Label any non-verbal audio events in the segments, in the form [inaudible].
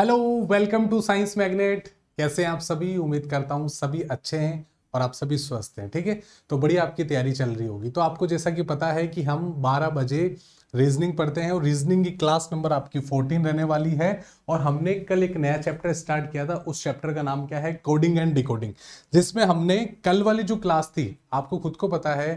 Hello welcome to science magnet कैसे हैं आप सभी उम्मीद करता हूँ सभी अच्छे हैं और आप सभी स्वस्थ हैं ठीक है तो बड़ी आपकी तैयारी चल रही होगी तो आपको जैसा कि पता है कि हम 12 बजे रीजनिंग पढ़ते हैं और रीजनिंग की क्लास नंबर आपकी 14 रहने वाली है और हमने कल एक नया चैप्टर स्टार्ट किया था उस चैप्टर का नाम क्या है कोडिंग एंड डिकोडिंग जिसमें हमने कल वाली जो क्लास थी आपको खुद को पता है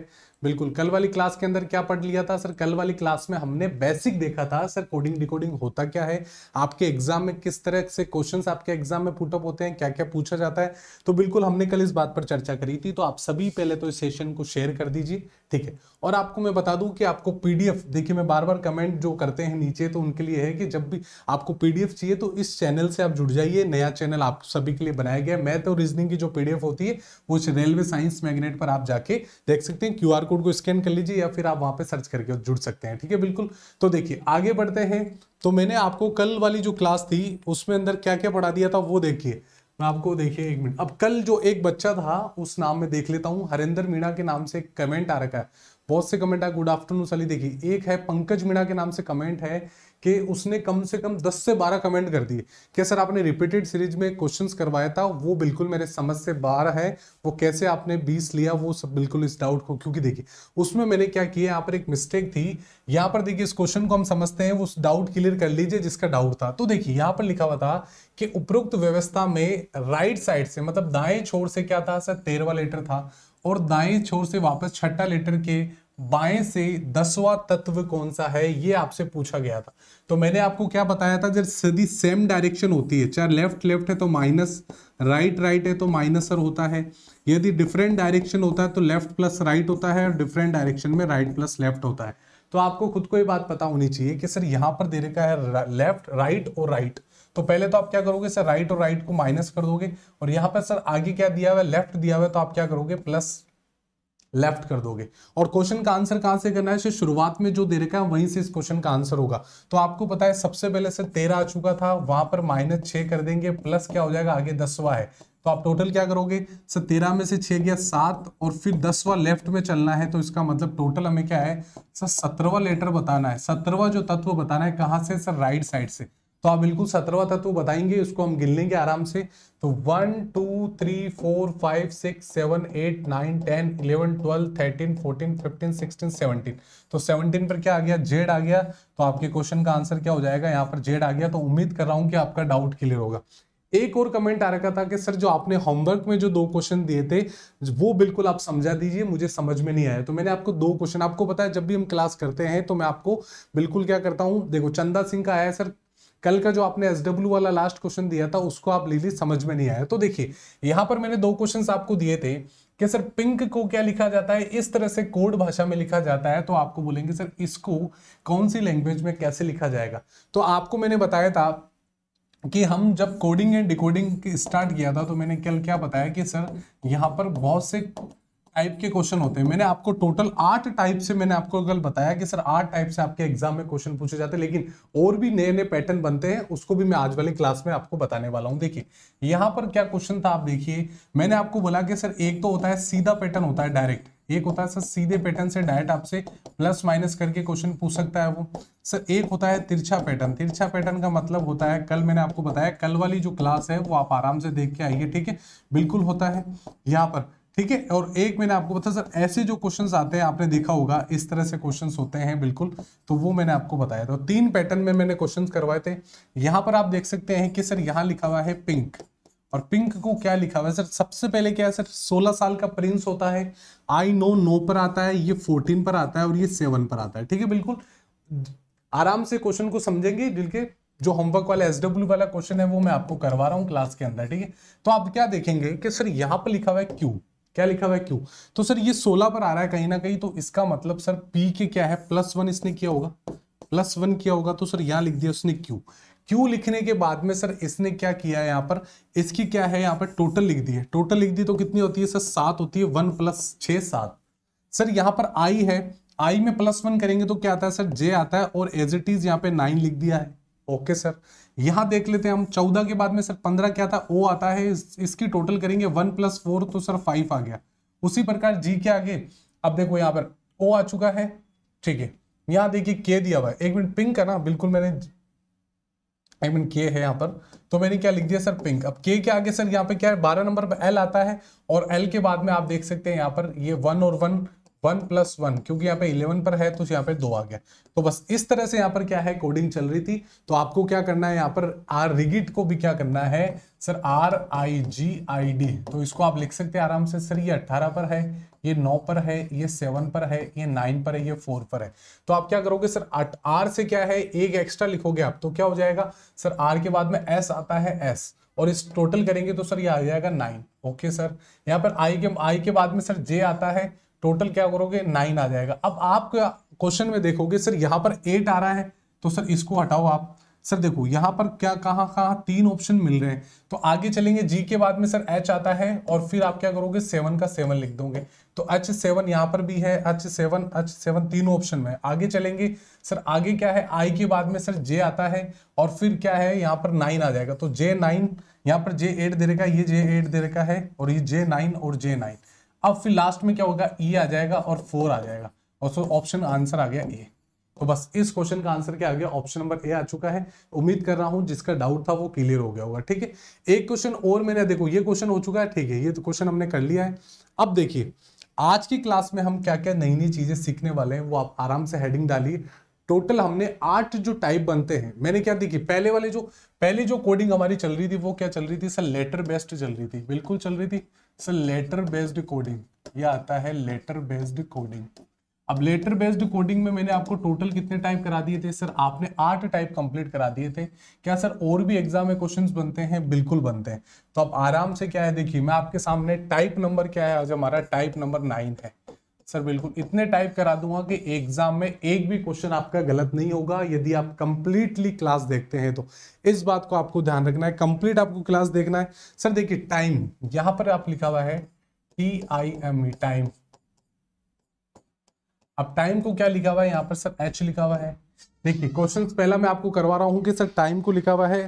बिल्कुल कल वाली क्लास के अंदर क्या पढ़ लिया था सर कल वाली क्लास में हमने बेसिक देखा था सर कोडिंग डिकोडिंग होता क्या है आपके एग्जाम में किस तरह से क्वेश्चन आपके एग्जाम में पुटअप होते हैं क्या क्या पूछा जाता है तो बिल्कुल हमने कल इस बात पर चर्चा करी थी तो आप सभी पहले तो इस सेशन को शेयर कर दीजिए ठीक है और आपको मैं बता दूं कि आपको पीडीएफ देखिए मैं बार बार कमेंट जो करते हैं नीचे तो उनके लिए है कि जब भी आपको पीडीएफ चाहिए तो इस चैनल से आप जुड़ जाइए नया चैनल आप सभी के लिए बनाया गया मैथ और रीजनिंग की जो पीडीएफ होती है वो रेलवे साइंस मैग्नेट पर आप जाके देख सकते हैं क्यू कोड को स्कैन कर लीजिए या फिर आप वहां पे सर्च करके जुड़ सकते हैं ठीक है बिल्कुल तो देखिए आगे बढ़ते हैं तो मैंने आपको कल वाली जो क्लास थी उसमें अंदर क्या क्या पढ़ा दिया था वो देखिए मैं आपको देखिए एक मिनट अब कल जो एक बच्चा था उस नाम में देख लेता हूँ हरेंद्र मीणा के नाम से कमेंट आ रखा है बहुत से कमेंट आया गुड आफ्टरनून सली देखिए एक है पंकज मीणा के नाम से कमेंट है कि उसने कम से कम 10 से 12 कमेंट कर दिए कि सर आपने रिपीटेड सीरीज में क्वेश्चंस करवाया था वो बिल्कुल मेरे समझ से बाहर है वो कैसे आपने 20 लिया वो सब बिल्कुल इस डाउट को क्योंकि देखिए उसमें मैंने क्या किया यहाँ पर एक मिस्टेक थी यहाँ पर देखिए इस क्वेश्चन को हम समझते हैं वो डाउट क्लियर कर लीजिए जिसका डाउट था तो देखिए यहाँ पर लिखा हुआ था कि उपरोक्त व्यवस्था में राइट साइड से मतलब दाएं छोर से क्या था सर तेरवा लेटर था और दाएं छोर से वापस छठा लेटर के बाएं से दसवां तत्व कौन सा है ये आपसे पूछा गया था तो मैंने आपको क्या बताया था जब सदी सेम डायरेक्शन होती है चाहे लेफ्ट लेफ्ट है तो माइनस राइट राइट है तो माइनसर होता है यदि डिफरेंट डायरेक्शन होता है तो लेफ्ट प्लस राइट होता है और डिफरेंट डायरेक्शन में राइट प्लस लेफ्ट होता है तो आपको खुद को ये बात पता होनी चाहिए कि सर यहाँ पर दे रखा है लेफ्ट राइट और राइट तो पहले तो आप क्या करोगे सर राइट और राइट को माइनस कर दोगे और यहाँ पर सर आगे क्या दिया हुआ है लेफ्ट दिया हुआ है तो आप क्या करोगे प्लस लेफ्ट कर दोगे और क्वेश्चन का आंसर कहां से करना है शुरुआत में जो दे रखा है वहीं से इस क्वेश्चन का आंसर होगा तो आपको पता है सबसे पहले से तेरह आ चुका था वहां पर माइनस छह कर देंगे प्लस क्या हो जाएगा आगे दसवा है तो आप टोटल क्या करोगे सर तेरह में से छह गया सात और फिर दसवा लेफ्ट में चलना है तो इसका मतलब टोटल हमें क्या है सर सत्रहवा लेटर बताना है सत्रहवा जो तत्व बताना है कहां से सर राइट साइड से तो आप बिल्कुल सत्रहवा तत्व बताएंगे उसको हम गिन लेंगे आराम से तो one two three four five six seven eight nine ten eleven twelve thirteen fourteen fifteen sixteen seventeen तो सेवनटीन पर क्या आ गया जेड आ गया तो आपके क्वेश्चन का आंसर क्या हो जाएगा यहाँ पर जेड आ गया तो उम्मीद कर रहा हूँ कि आपका डाउट क्लियर होगा एक और कमेंट आ रखा था कि सर जो आपने होमवर्क में जो दो क्वेश्चन दिए थे वो बिल्कुल आप समझा दीजिए मुझे समझ में नहीं आया तो मैंने आपको दो क्वेश्चन आपको पता है जब भी हम क्लास करते हैं तो मैं आपको बिल्कुल क्या करता हूँ देखो चंदा सिंह का आया सर कल का जो आपने एस डब्ल्यू वाला लास्ट क्वेश्चन दिया था उसको आप ली समझ में नहीं आया तो देखिए यहाँ पर मैंने दो क्वेश्चन आपको दिए थे कि सर पिंक को क्या लिखा जाता है इस तरह से कोड भाषा में लिखा जाता है तो आपको बोलेंगे सर इसको कौन सी लैंग्वेज में कैसे लिखा जाएगा तो आपको मैंने बताया था कि हम जब कोडिंग एंड डिकोडिंग स्टार्ट किया था तो मैंने कल क्या बताया कि सर यहाँ पर बहुत से टाइप के क्वेश्चन होते हैं मैंने आपको टोटल आठ टाइप से मैंने आपको कल बताया कि सर आठ टाइप से आपके एग्जाम में क्वेश्चन पूछे जाते हैं लेकिन और भी नए नए पैटर्न बनते हैं उसको भी मैं आज वाली क्लास में आपको बताने वाला हूं देखिए यहां पर क्या क्वेश्चन था आप देखिए मैंने आपको बोला कि सर एक तो होता है सीधा पैटर्न होता है डायरेक्ट एक होता है सर सीधे पैटर्न से डायरेक्ट आपसे प्लस माइनस करके क्वेश्चन पूछ सकता है वो सर एक होता है तिरछा पैटर्न तिरछा पैटर्न का मतलब होता है कल मैंने आपको बताया कल वाली जो क्लास है वो आप आराम से देख के आइए ठीक है बिल्कुल होता है यहाँ पर ठीक है और एक मैंने आपको बताया सर ऐसे जो क्वेश्चंस आते हैं आपने देखा होगा इस तरह से क्वेश्चंस होते हैं बिल्कुल तो वो मैंने आपको बताया था तीन पैटर्न में मैंने क्वेश्चंस करवाए थे यहाँ पर आप देख सकते हैं कि सर यहाँ लिखा हुआ है पिंक और पिंक को क्या लिखा हुआ है सर सबसे पहले क्या है सर 16 साल का प्रिंस होता है आई नो नो पर आता है ये 14 पर आता है और ये सेवन पर आता है ठीक है बिल्कुल आराम से क्वेश्चन को समझेंगे जिनके जो होमवर्क वाला एस डब्ल्यू वाला क्वेश्चन है वो मैं आपको करवा रहा हूँ क्लास के अंदर ठीक है तो आप क्या देखेंगे कि सर यहाँ पर लिखा हुआ है क्यू क्या लिखा हुआ है क्यू तो सर ये सोलह पर आ रहा है कहीं ना कहीं तो इसका मतलब सर पी के क्या है प्लस वन इसने किया होगा प्लस वन किया होगा तो सर यहाँ लिख दिया उसने क्यू क्यू लिखने के बाद में सर इसने क्या किया है यहाँ पर इसकी क्या है यहाँ पर टोटल लिख दी है टोटल लिख दी तो कितनी होती है सर सात होती है वन प्लस छह सात सर यहाँ पर आई है आई में प्लस वन करेंगे तो क्या आता है सर जे आता है और एज इट इज यहाँ पे नाइन लिख दिया है ओके सर यहां देख लेते हैं हम चौदह के बाद में सर पंद्रह क्या था ओ आता है इसकी टोटल करेंगे वन प्लस फोर तो सर फाइव आ गया उसी प्रकार जी के आगे अब देखो यहाँ पर ओ आ चुका है ठीक है यहां देखिए के दिया हुआ है एक मिनट पिंक है ना बिल्कुल मैंने आई मीन के है यहां पर तो मैंने क्या लिख दिया सर पिंक अब के के आगे सर यहाँ पे क्या है बारह नंबर पर एल आता है और एल के बाद में आप देख सकते हैं यहाँ पर ये वन और वन वन प्लस वन क्योंकि यहाँ पे इलेवन पर है तो यहाँ पे दो आ गया तो बस इस तरह से यहाँ पर क्या है कोडिंग चल रही थी तो आपको क्या करना है यहाँ पर आर रिगिट को भी क्या करना है sir R I G I D तो इसको आप लिख सकते हैं आराम से सर ये अट्ठारह पर है ये नौ पर है ये सेवन पर है ये नाइन पर है ये फोर पर है तो आप क्या करोगे सर आर से क्या है एक एक्स्ट्रा लिखोगे आप तो क्या हो जाएगा सर आर के बाद में एस आता है एस और इस टोटल करेंगे तो सर ये आ जाएगा नाइन ओके सर यहाँ पर आई के आई के बाद में सर जे आता है टोटल क्या करोगे नाइन आ जाएगा अब आप क्वेश्चन में देखोगे सर यहाँ पर एट आ रहा है तो सर इसको हटाओ आप सर देखो यहाँ पर क्या कहाँ कहाँ तीन ऑप्शन मिल रहे हैं तो आगे चलेंगे जी के बाद में सर एच आता है और फिर आप क्या करोगे सेवन का सेवन लिख दोगे तो एच सेवन यहाँ पर भी है एच सेवन एच सेवन तीन ऑप्शन में आगे चलेंगे सर आगे क्या है आई के बाद में सर जे आता है और फिर क्या है यहाँ पर नाइन आ जाएगा तो जे नाइन यहाँ पर जे एट दे रखा है ये जे एट दे रखा है और ये जे नाइन और जे नाइन अब फिर लास्ट में क्या होगा ई e आ जाएगा और फोर आ जाएगा और सो ऑप्शन आंसर आ गया ए तो बस इस क्वेश्चन का आंसर क्या आ गया ऑप्शन नंबर ए आ चुका है उम्मीद कर रहा हूं जिसका डाउट था वो क्लियर हो गया होगा ठीक है एक क्वेश्चन और मैंने देखो ये क्वेश्चन हो चुका है ठीक है ये तो क्वेश्चन हमने कर लिया है अब देखिए आज की क्लास में हम क्या क्या नई नई चीजें सीखने वाले हैं वो आप आराम से हेडिंग डालिए टोटल हमने आठ जो टाइप बनते हैं मैंने क्या देखी पहले वाले जो पहले जो कोडिंग हमारी चल रही थी वो क्या चल रही थी सर लेटर बेस्ट चल रही थी बिल्कुल चल रही थी सर लेटर बेस्ड कोडिंग ये आता है लेटर बेस्ड कोडिंग अब लेटर बेस्ड कोडिंग में मैंने आपको टोटल कितने टाइप करा दिए थे सर आपने आठ टाइप कंप्लीट करा दिए थे क्या सर और भी एग्जाम में क्वेश्चंस बनते हैं बिल्कुल बनते हैं तो आप आराम से क्या है देखिए मैं आपके सामने टाइप नंबर क्या है आज हमारा टाइप नंबर नाइन है सर बिल्कुल इतने टाइप करा दूंगा कि एग्जाम में एक भी क्वेश्चन आपका गलत नहीं होगा यदि आप कंप्लीटली क्लास देखते हैं तो इस बात को आपको ध्यान रखना है कंप्लीट आपको क्लास देखना है सर देखिए टाइम यहां पर आप लिखा हुआ है T I M E time अब टाइम को क्या लिखा हुआ है यहां पर सर एच लिखा हुआ है देखिए क्वेश्चन पहला मैं आपको करवा रहा हूं कि सर टाइम को लिखा हुआ है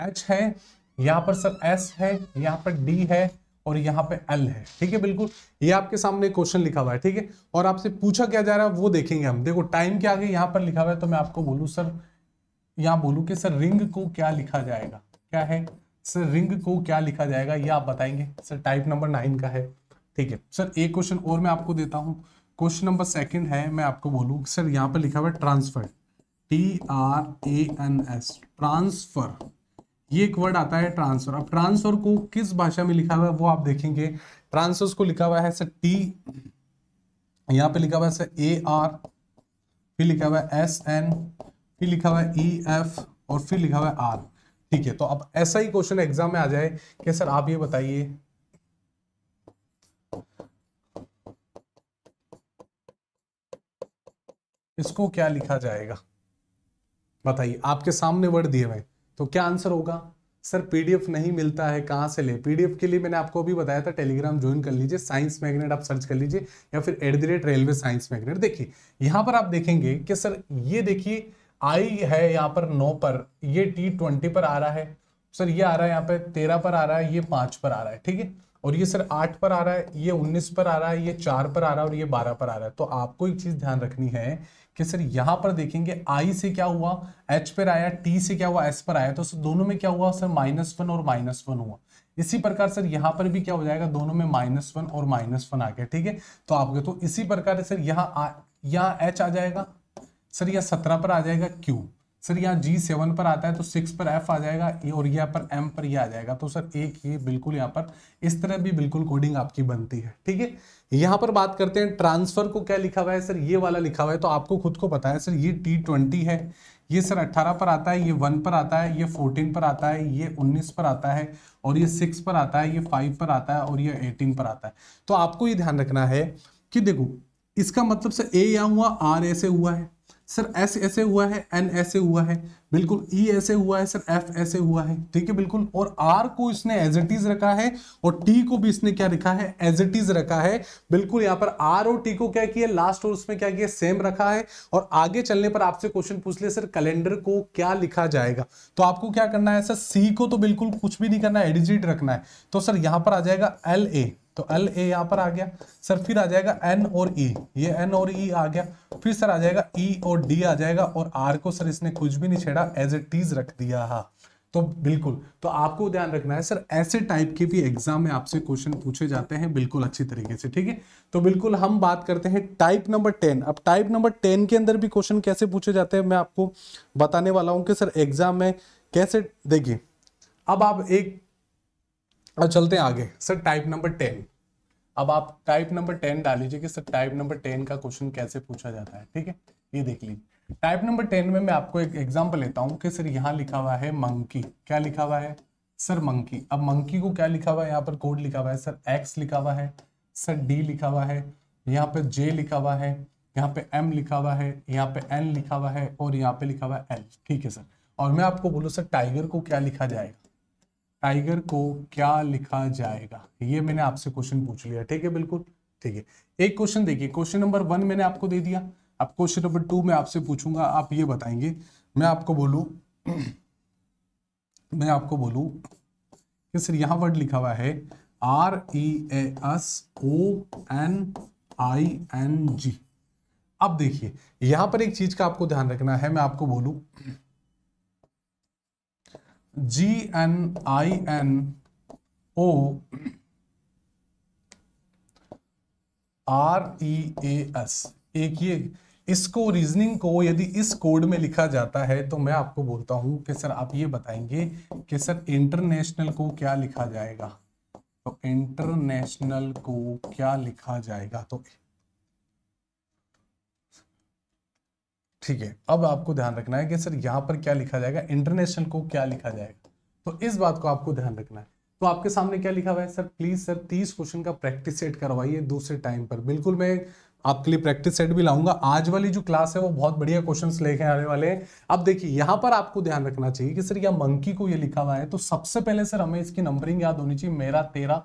एच है यहां पर सर एस है यहां पर डी है और यहाँ पे एल है ठीक है बिल्कुल ये आपके सामने क्वेश्चन लिखा हुआ है ठीक है और आपसे पूछा क्या जा रहा है वो देखेंगे हम देखो टाइम के आगे यहाँ पर लिखा हुआ है तो मैं आपको बोलूँ सर यहाँ बोलूँ कि सर रिंग को क्या लिखा जाएगा क्या है सर रिंग को क्या लिखा जाएगा ये आप बताएंगे सर टाइप नंबर नाइन का है ठीक है सर एक क्वेश्चन और मैं आपको देता हूँ क्वेश्चन नंबर सेकेंड है मैं आपको बोलूँ सर यहाँ पर लिखा हुआ है transfer T R A N S transfer ये एक वर्ड आता है ट्रांसफर अब ट्रांसफर को किस भाषा में लिखा हुआ है वो आप देखेंगे ट्रांसफर को लिखा हुआ है सर टी यहाँ पे लिखा हुआ है सर ए आर फिर लिखा हुआ है एस एन फिर लिखा हुआ है ई e एफ और फिर लिखा हुआ है आर ठीक है तो अब ऐसा ही क्वेश्चन एग्जाम में आ जाए कि सर आप ये बताइए इसको क्या लिखा जाएगा बताइए आपके सामने वर्ड दिए हुए तो क्या आंसर होगा सर पीडीएफ नहीं मिलता है कहाँ से ले पीडीएफ के लिए मैंने आपको अभी बताया था टेलीग्राम ज्वाइन कर लीजिए साइंस मैग्नेट आप सर्च कर लीजिए या फिर at the rate railway science magnet देखिए यहाँ पर आप देखेंगे कि सर ये देखिए आई है यहाँ पर नौ पर ये टी ट्वेंटी पर आ रहा है सर ये आ रहा है यहाँ पर तेरह पर आ रहा है ये पाँच पर आ रहा है ठीक है और ये सर आठ पर आ रहा है ये उन्नीस पर आ रहा है ये चार पर आ रहा है और ये बारह पर आ रहा है तो आपको एक चीज़ ध्यान रखनी है कि सर यहां पर देखेंगे आई से क्या हुआ एच पर आया टी से क्या हुआ एस पर आया तो सर दोनों में क्या हुआ सर माइनस वन और माइनस वन हुआ इसी प्रकार सर यहां पर भी क्या हो जाएगा दोनों में माइनस वन और माइनस वन आ गया ठीक है तो आपके तो इसी प्रकार सर यहाँ यहाँ एच आ जाएगा सर यह सत्रह पर आ जाएगा क्यू सर यहाँ जी सेवन पर आता है तो सिक्स पर एफ आ जाएगा और यहाँ पर एम पर ये आ जाएगा तो सर एक ये बिल्कुल यहाँ पर इस तरह भी बिल्कुल कोडिंग आपकी बनती है ठीक है यहाँ पर बात करते हैं ट्रांसफर को क्या लिखा हुआ है सर ये वाला लिखा हुआ है तो आपको खुद को पता है सर ये टी ट्वेंटी है ये सर अट्ठारह पर आता है ये वन पर आता है ये फोर्टीन पर आता है ये उन्नीस पर आता है और ये सिक्स पर आता है ये फाइव पर आता है और ये एटीन पर आता है तो आपको ये ध्यान रखना है कि देखो इसका मतलब सर ए यहाँ हुआ आर ऐसे हुआ है सर एस ऐसे हुआ है एन ऐसे हुआ है बिल्कुल ई e ऐसे हुआ है सर एफ ऐसे हुआ है ठीक है बिल्कुल और आर को इसने एज इट इज रखा है और टी को भी इसने क्या रखा है एज इट इज रखा है बिल्कुल यहां पर आर और टी को क्या किया लास्ट और उसमें क्या किया सेम रखा है और आगे चलने पर आपसे क्वेश्चन पूछ ले सर कैलेंडर को क्या लिखा जाएगा तो आपको क्या करना है सर सी को तो बिल्कुल कुछ भी नहीं करना है एडिजिट रखना है तो सर यहां पर आ जाएगा एल ए तो एल ए यहाँ पर आ गया सर फिर आ जाएगा एन और ई e. ये एन और ई e आ गया फिर सर आ जाएगा ई e और डी आ जाएगा और आर को सर इसने कुछ भी नहीं छेड़ा एज इट इज रख दिया हा तो बिल्कुल तो आपको ध्यान रखना है सर ऐसे टाइप के भी एग्जाम में आपसे क्वेश्चन पूछे जाते हैं बिल्कुल अच्छी तरीके से ठीक है तो बिल्कुल हम बात करते हैं टाइप नंबर टेन अब टाइप नंबर टेन के अंदर भी क्वेश्चन कैसे पूछे जाते हैं मैं आपको बताने वाला हूं कि सर एग्जाम में कैसे देखिए अब आप एक अब चलते हैं आगे सर टाइप नंबर टेन अब आप टाइप नंबर टेन डाल लीजिए कि सर टाइप नंबर टेन का क्वेश्चन कैसे पूछा जाता है ठीक है ये देख लीजिए टाइप नंबर टेन में मैं आपको एक एग्जाम्पल लेता हूँ कि सर यहाँ लिखा हुआ है मंकी क्या लिखा हुआ है सर मंकी अब मंकी को क्या लिखा हुआ है यहाँ पर कोड लिखा हुआ है सर एक्स लिखा हुआ है सर डी लिखा हुआ है यहाँ पर जे लिखा हुआ है यहाँ पे एम लिखा हुआ है यहाँ पे एन लिखा हुआ है और यहाँ पे लिखा हुआ है एल ठीक है सर और मैं आपको बोलूँ सर टाइगर को क्या लिखा जाएगा टाइगर को क्या लिखा जाएगा ये मैंने आपसे क्वेश्चन पूछ लिया ठीक है बिल्कुल ठीक है एक क्वेश्चन देखिए क्वेश्चन नंबर वन मैंने आपको दे दिया अब क्वेश्चन नंबर टू मैं आपसे पूछूंगा आप ये बताएंगे मैं आपको बोलू मैं आपको बोलू कि सर यहां वर्ड लिखा हुआ है R E S O N I N G अब देखिए यहां पर एक चीज का आपको ध्यान रखना है मैं आपको बोलू G N I N O R E S एक ये इसको रीजनिंग को यदि इस कोड में लिखा जाता है तो मैं आपको बोलता हूं कि सर आप ये बताएंगे कि सर इंटरनेशनल को क्या लिखा जाएगा तो इंटरनेशनल को क्या लिखा जाएगा तो ठीक है अब आपको ध्यान रखना है कि सर यहाँ पर क्या लिखा जाएगा इंटरनेशनल को क्या लिखा जाएगा तो इस बात को आपको ध्यान रखना है तो आपके सामने क्या लिखा हुआ है सर प्लीज सर तीस क्वेश्चन का प्रैक्टिस सेट करवाइए दूसरे टाइम पर बिल्कुल मैं आपके लिए प्रैक्टिस सेट भी लाऊंगा आज वाली जो क्लास है वो बहुत बढ़िया क्वेश्चंस लेके आने वाले हैं अब देखिए यहाँ पर आपको ध्यान रखना चाहिए कि सर यह मंकी को ये लिखा हुआ है तो सबसे पहले सर हमें इसकी नंबरिंग याद होनी चाहिए मेरा तेरा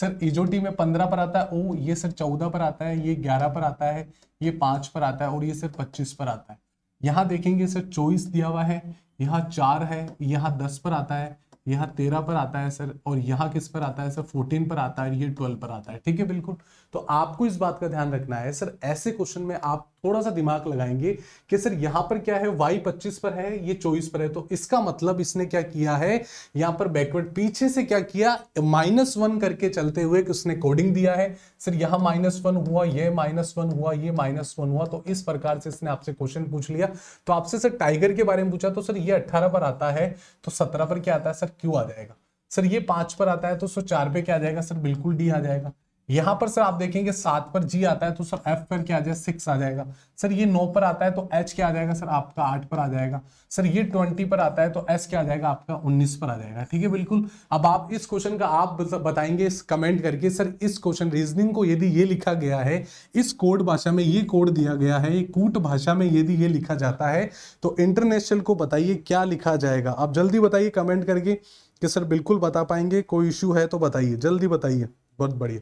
सर इजोटी में पंद्रह पर आता है ओ ये सर चौदह पर आता है ये ग्यारह पर आता है ये पांच पर आता है और ये सर पच्चीस पर आता है यहाँ देखेंगे सर चौबीस दिया हुआ है यहाँ चार है यहाँ दस पर आता है यहाँ तेरह पर आता है सर और यहाँ किस पर आता है सर फोर्टीन पर आता है ये ट्वेल्व पर आता है ठीक है बिल्कुल तो आपको इस बात का ध्यान रखना है सर ऐसे क्वेश्चन में आप थोड़ा सा दिमाग लगाएंगे कि सर यहां पर क्या है वाई पच्चीस पर है ये चौबीस पर है तो इसका मतलब इसने क्या किया है यहां पर बैकवर्ड पीछे से क्या किया माइनस वन करके चलते हुए उसने कोडिंग दिया है सर यहां माइनस वन हुआ ये माइनस वन हुआ ये माइनस वन हुआ तो इस प्रकार से इसने आपसे क्वेश्चन पूछ लिया तो आपसे सर टाइगर के बारे में पूछा तो सर ये अट्ठारह पर आता है तो सत्रह पर क्या आता है सर क्यों आ जाएगा सर ये पांच पर आता है तो सो चार पे क्या आ जाएगा सर बिल्कुल डी आ जाएगा यहां पर सर आप देखेंगे सात पर जी आता है तो सर एफ पर क्या आ जाए सिक्स आ जाएगा सर ये नौ पर आता है तो एच क्या आ जाएगा सर आपका आठ पर आ जाएगा सर ये ट्वेंटी पर आता है तो एस क्या आ जाएगा आपका उन्नीस पर आ जाएगा ठीक है बिल्कुल अब आप इस क्वेश्चन का आप बताएंगे इस कमेंट करके सर इस क्वेश्चन रीजनिंग को यदि ये लिखा गया है इस कोड भाषा में ये कोड दिया गया है कूट भाषा में यदि ये लिखा जाता है तो इंटरनेशनल को बताइए क्या लिखा जाएगा आप जल्दी बताइए कमेंट करके कि सर बिल्कुल बता पाएंगे कोई इश्यू है तो बताइए जल्दी बताइए बहुत बढ़िया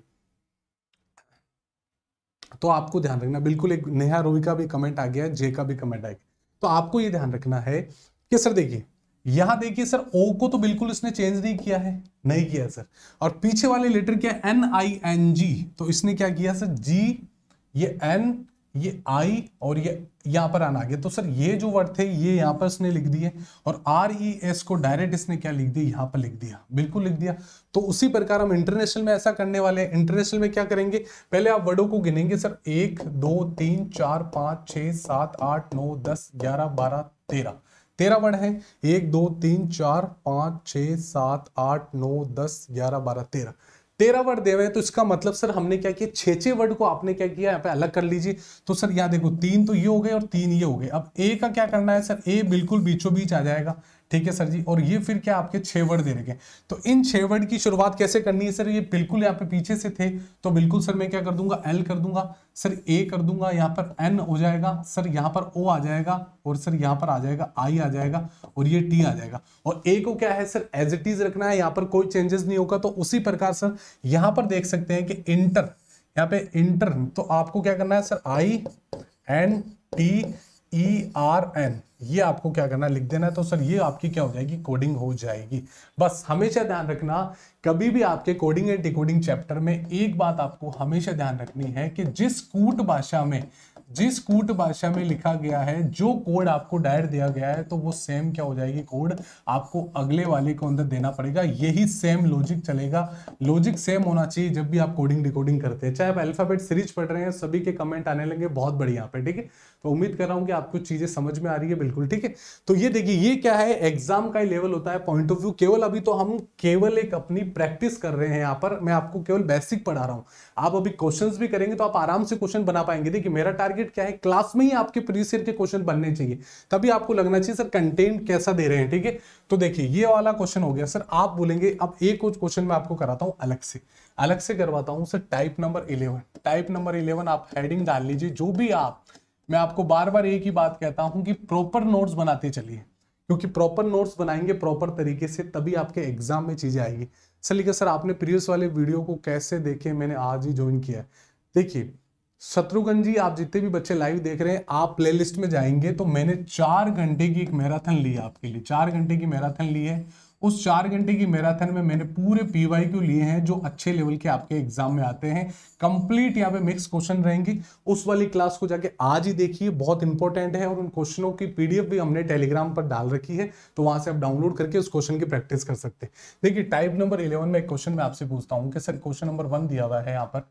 तो आपको ध्यान रखना बिल्कुल एक नेहा रोवी का भी कमेंट आ गया जे का भी कमेंट आ गया तो आपको ये ध्यान रखना है कि सर देखिए यहां देखिए सर ओ को तो बिल्कुल इसने चेंज नहीं किया है नहीं किया सर और पीछे वाले लेटर क्या एन आई एन जी तो इसने क्या किया सर जी ये एन ये आई और ये यहां पर आना गया तो सर ये जो वर्ड थे ये यहां पर इसने लिख दिए और आर ई एस को डायरेक्ट इसने क्या लिख दिया यहां पर लिख दिया बिल्कुल लिख दिया तो उसी प्रकार हम इंटरनेशनल में ऐसा करने वाले हैं इंटरनेशनल में क्या करेंगे पहले आप वर्डों को गिनेंगे सर एक दो तीन चार पांच छह सात आठ नौ दस ग्यारह बारह तेरह तेरह वर्ड है एक दो तीन चार पांच छ सात आठ नौ दस ग्यारह बारह तेरह तेरह वर्ड दे रहे हैं तो इसका मतलब सर हमने क्या किया छे छे वर्ड को आपने क्या किया यहाँ पे अलग कर लीजिए तो सर यहाँ देखो तीन तो ये हो गए और तीन ये हो गए अब ए का क्या करना है सर ए बिल्कुल बीचों बीच आ जाएगा ठीक है सर जी और ये फिर क्या आपके छह वर्ड दे रखे तो इन छह वर्ड की शुरुआत कैसे करनी है सर ये बिल्कुल यहाँ पे पीछे से थे तो बिल्कुल सर मैं क्या कर दूंगा एल कर दूंगा सर ए कर दूंगा यहाँ पर एन हो जाएगा सर यहाँ पर ओ आ जाएगा और सर यहाँ पर आ जाएगा आई आ जाएगा और ये टी आ जाएगा और ए को क्या है सर एज इट इज रखना है यहाँ पर कोई चेंजेस नहीं होगा तो उसी प्रकार सर यहाँ पर देख सकते हैं कि इंटर यहाँ पे इंटर तो आपको क्या करना है sir I N T E R N ये आपको क्या करना लिख देना है तो सर ये आपकी क्या हो जाएगी कोडिंग हो जाएगी बस हमेशा ध्यान रखना कभी भी आपके कोडिंग एंड डिकोडिंग चैप्टर में एक बात आपको हमेशा ध्यान रखनी है कि जिस कूट भाषा में जिस कूट भाषा में लिखा गया है जो कोड आपको डायर दिया गया है तो वो सेम क्या हो जाएगी कोड आपको अगले वाले को अंदर देना पड़ेगा यही सेम लॉजिक चलेगा लॉजिक सेम होना चाहिए जब भी आप कोडिंग डिकोडिंग करते हैं चाहे आप अल्फाबेट सीरीज पढ़ रहे हैं सभी के कमेंट आने लगे बहुत बढ़िया पे ठीक है मैं उम्मीद कर रहा हूँ कि आपको चीज़ें समझ में आ रही है बिल्कुल ठीक है तो ये देखिए ये क्या है एग्जाम का ही लेवल होता है पॉइंट ऑफ व्यू केवल अभी तो हम केवल एक अपनी प्रैक्टिस कर रहे हैं यहाँ पर मैं आपको केवल बेसिक पढ़ा रहा हूँ आप अभी क्वेश्चन भी करेंगे तो आप आराम से क्वेश्चन बना पाएंगे देखिए मेरा टारगेट क्या है क्लास में ही आपके प्रीसियर के क्वेश्चन बनने चाहिए तभी आपको लगना चाहिए सर कंटेंट कैसा दे रहे हैं ठीक है तो देखिए ये वाला क्वेश्चन हो गया सर आप बोलेंगे अब एक क्वेश्चन मैं आपको कराता हूँ अलग से अलग से करवाता हूँ sir type number eleven type number eleven आप हेडिंग डाल लीजिए जो भी आप मैं आपको बार बार एक ही बात कहता हूं कि प्रॉपर नोट्स बनाते चलिए क्योंकि प्रॉपर नोट्स बनाएंगे प्रॉपर तरीके से तभी आपके एग्जाम में चीजें आएगी सर लिखा सर आपने प्रीवियस वाले वीडियो को कैसे देखे मैंने आज ही ज्वाइन किया है देखिए शत्रुघ्न जी आप जितने भी बच्चे लाइव देख रहे हैं आप प्लेलिस्ट में जाएंगे तो मैंने चार घंटे की एक मैराथन ली है आपके लिए चार घंटे की मैराथन ली है उस चार घंटे की मैराथन में मैंने पूरे पी वाई क्यू लिए हैं जो अच्छे लेवल के आपके एग्जाम में आते हैं कंप्लीट यहाँ पे मिक्स क्वेश्चन रहेंगे उस वाली क्लास को जाके आज ही देखिए बहुत इंपॉर्टेंट है और उन क्वेश्चनों की पीडीएफ भी हमने टेलीग्राम पर डाल रखी है तो वहां से आप डाउनलोड करके उस क्वेश्चन की प्रैक्टिस कर सकते हैं देखिए टाइप नंबर इलेवन में एक क्वेश्चन में आपसे पूछता हूँ कि सर क्वेश्चन नंबर वन दिया हुआ है यहाँ पर